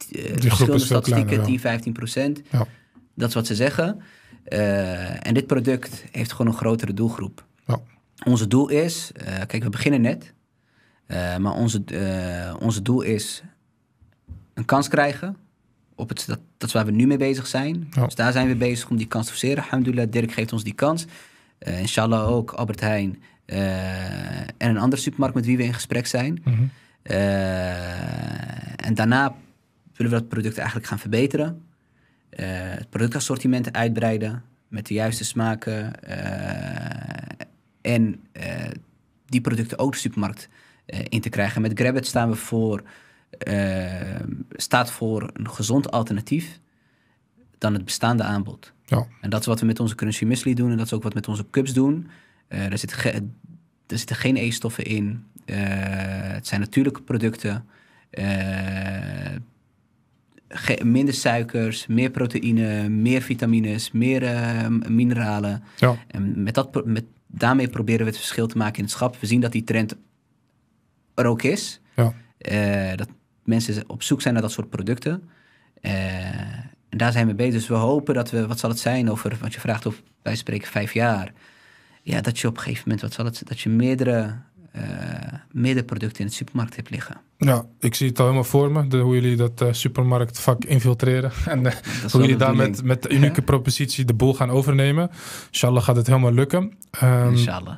Die verschillende statistieken, 10, 15 procent. Ja. Dat is wat ze zeggen. Eh, en dit product heeft gewoon een grotere doelgroep. Ja. Onze doel is, eh, kijk, we beginnen net. Uh, maar onze, onze doel is een kans krijgen. Op het, dat, dat is waar we nu mee bezig zijn. Dus daar zijn we bezig om die kans te forceren. Alhamdulillah, Dirk geeft ons die kans. inshallah ook Albert Heijn en een andere supermarkt met wie we in gesprek zijn. Mhm. en daarna willen we dat product eigenlijk gaan verbeteren. Eh, het productassortiment uitbreiden met de juiste smaken. Eh, en eh, die producten ook de supermarkt in te krijgen. Met Grabbit staan we voor, staat voor een gezond alternatief dan het bestaande aanbod. Ja. En dat is wat we met onze Currency Mislead doen en dat is ook wat we met onze cups doen. Uh, er, zit zitten geen E-stoffen in. het zijn natuurlijke producten. Uh, minder suikers, meer proteïne, meer vitamines, meer ehm, mineralen. Ja. En met dat, met, daarmee proberen we het verschil te maken in het schap. We zien dat die trend er ook is. Ja. Eh, dat mensen op zoek zijn naar dat soort producten. Eh, en daar zijn we bezig. Dus we hopen dat we, wat zal het zijn over, want je vraagt of wij spreken vijf jaar. Ja, dat je op een gegeven moment, wat zal het dat je meerdere uh, eh, medeproducten in de supermarkt hebt liggen. Ja, ik zie het al helemaal voor me, hoe jullie dat eh, supermarktvak infiltreren. En eh, hoe jullie daar met, de unieke propositie de boel gaan overnemen. Inshallah gaat het helemaal lukken. Um, Inshallah.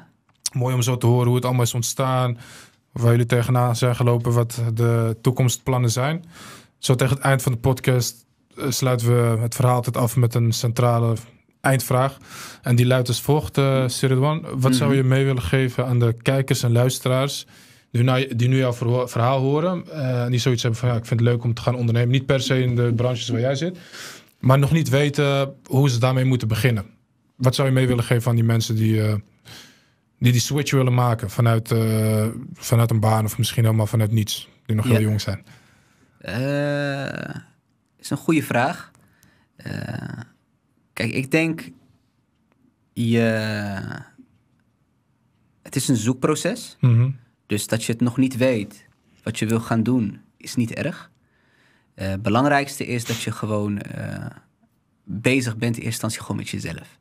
Mooi om zo te horen hoe het allemaal is ontstaan. Waar jullie tegenaan zijn gelopen, wat de toekomstplannen zijn. Zo tegen het eind van de podcast sluiten we het verhaal altijd af met een centrale eindvraag. En die luidt als volgt, uh, eh, Siridwan. Mm. Wat zou mm-hmm. je mee willen geven aan de kijkers en luisteraars die nu jouw verhaal horen? en eh, die zoiets hebben van, ja, ik vind het leuk om te gaan ondernemen. Niet per se in de branches waar jij zit. Maar nog niet weten hoe ze daarmee moeten beginnen. Wat zou je mee willen geven aan die mensen die... Eh, die die switch willen maken vanuit, vanuit een baan of misschien helemaal vanuit niets, die nog heel jong zijn? Uh, is een goede vraag. Eh. Kijk, ik denk je. Het is een zoekproces. Mm Dus dat je het nog niet weet wat je wil gaan doen, is niet erg. Het eh, belangrijkste is dat je gewoon eh, bezig bent in eerste instantie gewoon met jezelf.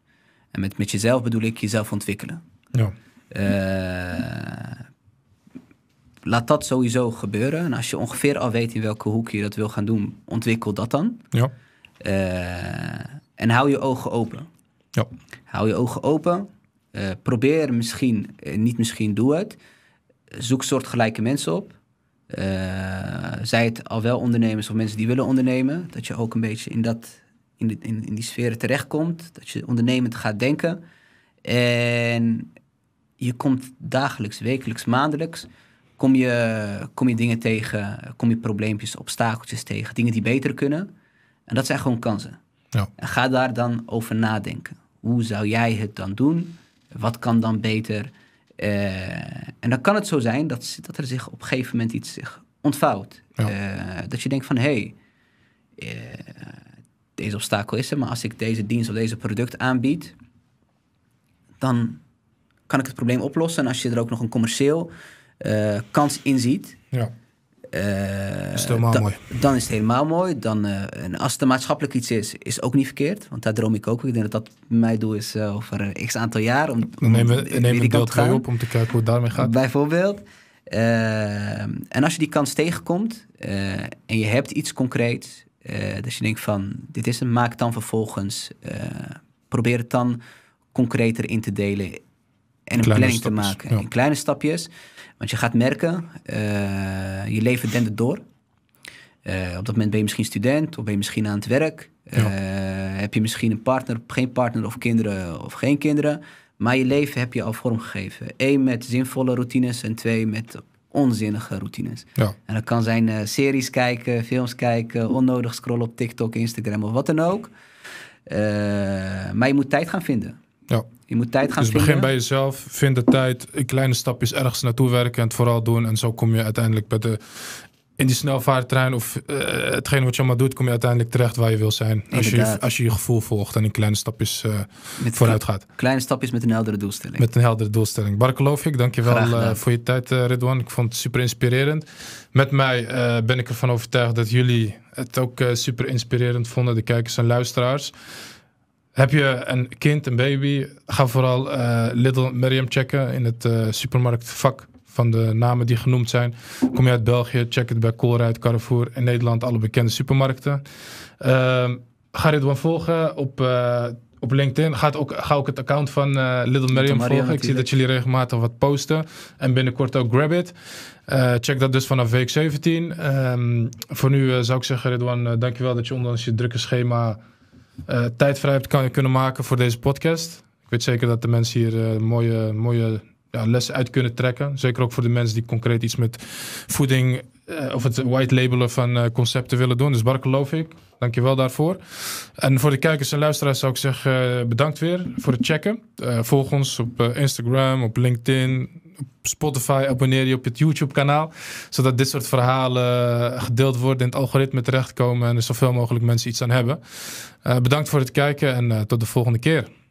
En met, met jezelf bedoel ik jezelf ontwikkelen. Ja. Eh, laat dat sowieso gebeuren. En als je ongeveer al weet in welke hoek je dat wil gaan doen, ontwikkel dat dan. Ja. En hou je ogen open. Ja. Hou je ogen open. Eh, probeer misschien, eh, niet misschien, doe het. Zoek soortgelijke mensen op. Eh, zij het al wel ondernemers of mensen die willen ondernemen. Dat je ook een beetje in, dat, in, in, in die sfeer terechtkomt. Dat je ondernemend gaat denken. En je komt dagelijks, wekelijks, maandelijks... Kom je, kom je dingen tegen, kom je probleempjes, obstakeltjes tegen. Dingen die beter kunnen. En dat zijn gewoon kansen. Ja. Ga daar dan over nadenken. Hoe zou jij het dan doen? Wat kan dan beter? Eh, en dan kan het zo zijn dat, dat er zich op een gegeven moment iets zich ontvouwt. Eh, dat je denkt van, hé, hey, eh, deze obstakel is er, maar als ik deze dienst of deze product aanbied, dan kan ik het probleem oplossen. En als je er ook nog een commercieel kans in ziet, ja is eh, dan is het helemaal mooi. Dan, eh, als het maatschappelijk iets is, is ook niet verkeerd. Want daar droom ik ook. Ik denk dat dat mijn doel is eh, over x aantal jaar. Om, dan nemen we, nemen op om te kijken hoe het daarmee gaat. Bijvoorbeeld. en als je die kans tegenkomt en je hebt iets concreets, uh, dus je denkt van, dit is een maak dan vervolgens. probeer het dan concreter in te delen en een planning te maken. In kleine stapjes. Want je gaat merken, eh, je leven dendert door. Eh, op dat moment ben je misschien student of ben je misschien aan het werk. Eh, heb je misschien een partner, geen partner of kinderen of geen kinderen. Maar je leven heb je al vormgegeven. Eén met zinvolle routines en twee met onzinnige routines. Ja. En dat kan zijn series kijken, films kijken, onnodig scrollen op TikTok, Instagram of wat dan ook. maar je moet tijd gaan vinden. Je moet tijd gaan Dus begin bij jezelf, vind de tijd, kleine stapjes ergens naartoe werken en het vooral doen. En zo kom je uiteindelijk bij de, in die snelvaarttrein of eh, hetgeen wat je allemaal doet, kom je uiteindelijk terecht waar je wil zijn. Als je, als je je gevoel volgt en in kleine stapjes uh, vooruit gaat. Kleine stapjes met een heldere doelstelling. Met een heldere doelstelling. ik, dankjewel uh, voor je tijd Ridwan. Ik vond het super inspirerend. Met mij ben ik ervan overtuigd dat jullie het ook super inspirerend vonden, de kijkers en luisteraars. Heb je een kind, een baby, ga vooral eh, Little Merriam checken in het eh, supermarktvak van de namen die genoemd zijn. Kom je uit België, check het bij Colruyt, Carrefour en Nederland, alle bekende supermarkten. Uh, ga Ridwan volgen op, eh, op LinkedIn. Ga, ook, ga ook het account van Little Merriam volgen. Ik zie dat jullie regelmatig wat posten. En binnenkort ook grab it. check dat dus vanaf week 17. Ehm, voor nu zou ik zeggen, Ridwan, dankjewel dat je ondanks je drukke schema uh, tijd vrij hebt kan, kunnen maken voor deze podcast. Ik weet zeker dat de mensen hier eh, mooie, mooie ja, lessen uit kunnen trekken. Zeker ook voor de mensen die concreet iets met voeding eh, of het white labelen van concepten willen doen. Dus Bark geloof ik. Dankjewel daarvoor. En voor de kijkers en luisteraars zou ik zeggen bedankt weer voor het checken. volg ons op Instagram, op LinkedIn, Spotify, abonneer je op het YouTube-kanaal. Zodat dit soort verhalen gedeeld worden, in het algoritme terechtkomen en er zoveel mogelijk mensen iets aan hebben. Eh, bedankt voor het kijken en eh, tot de volgende keer.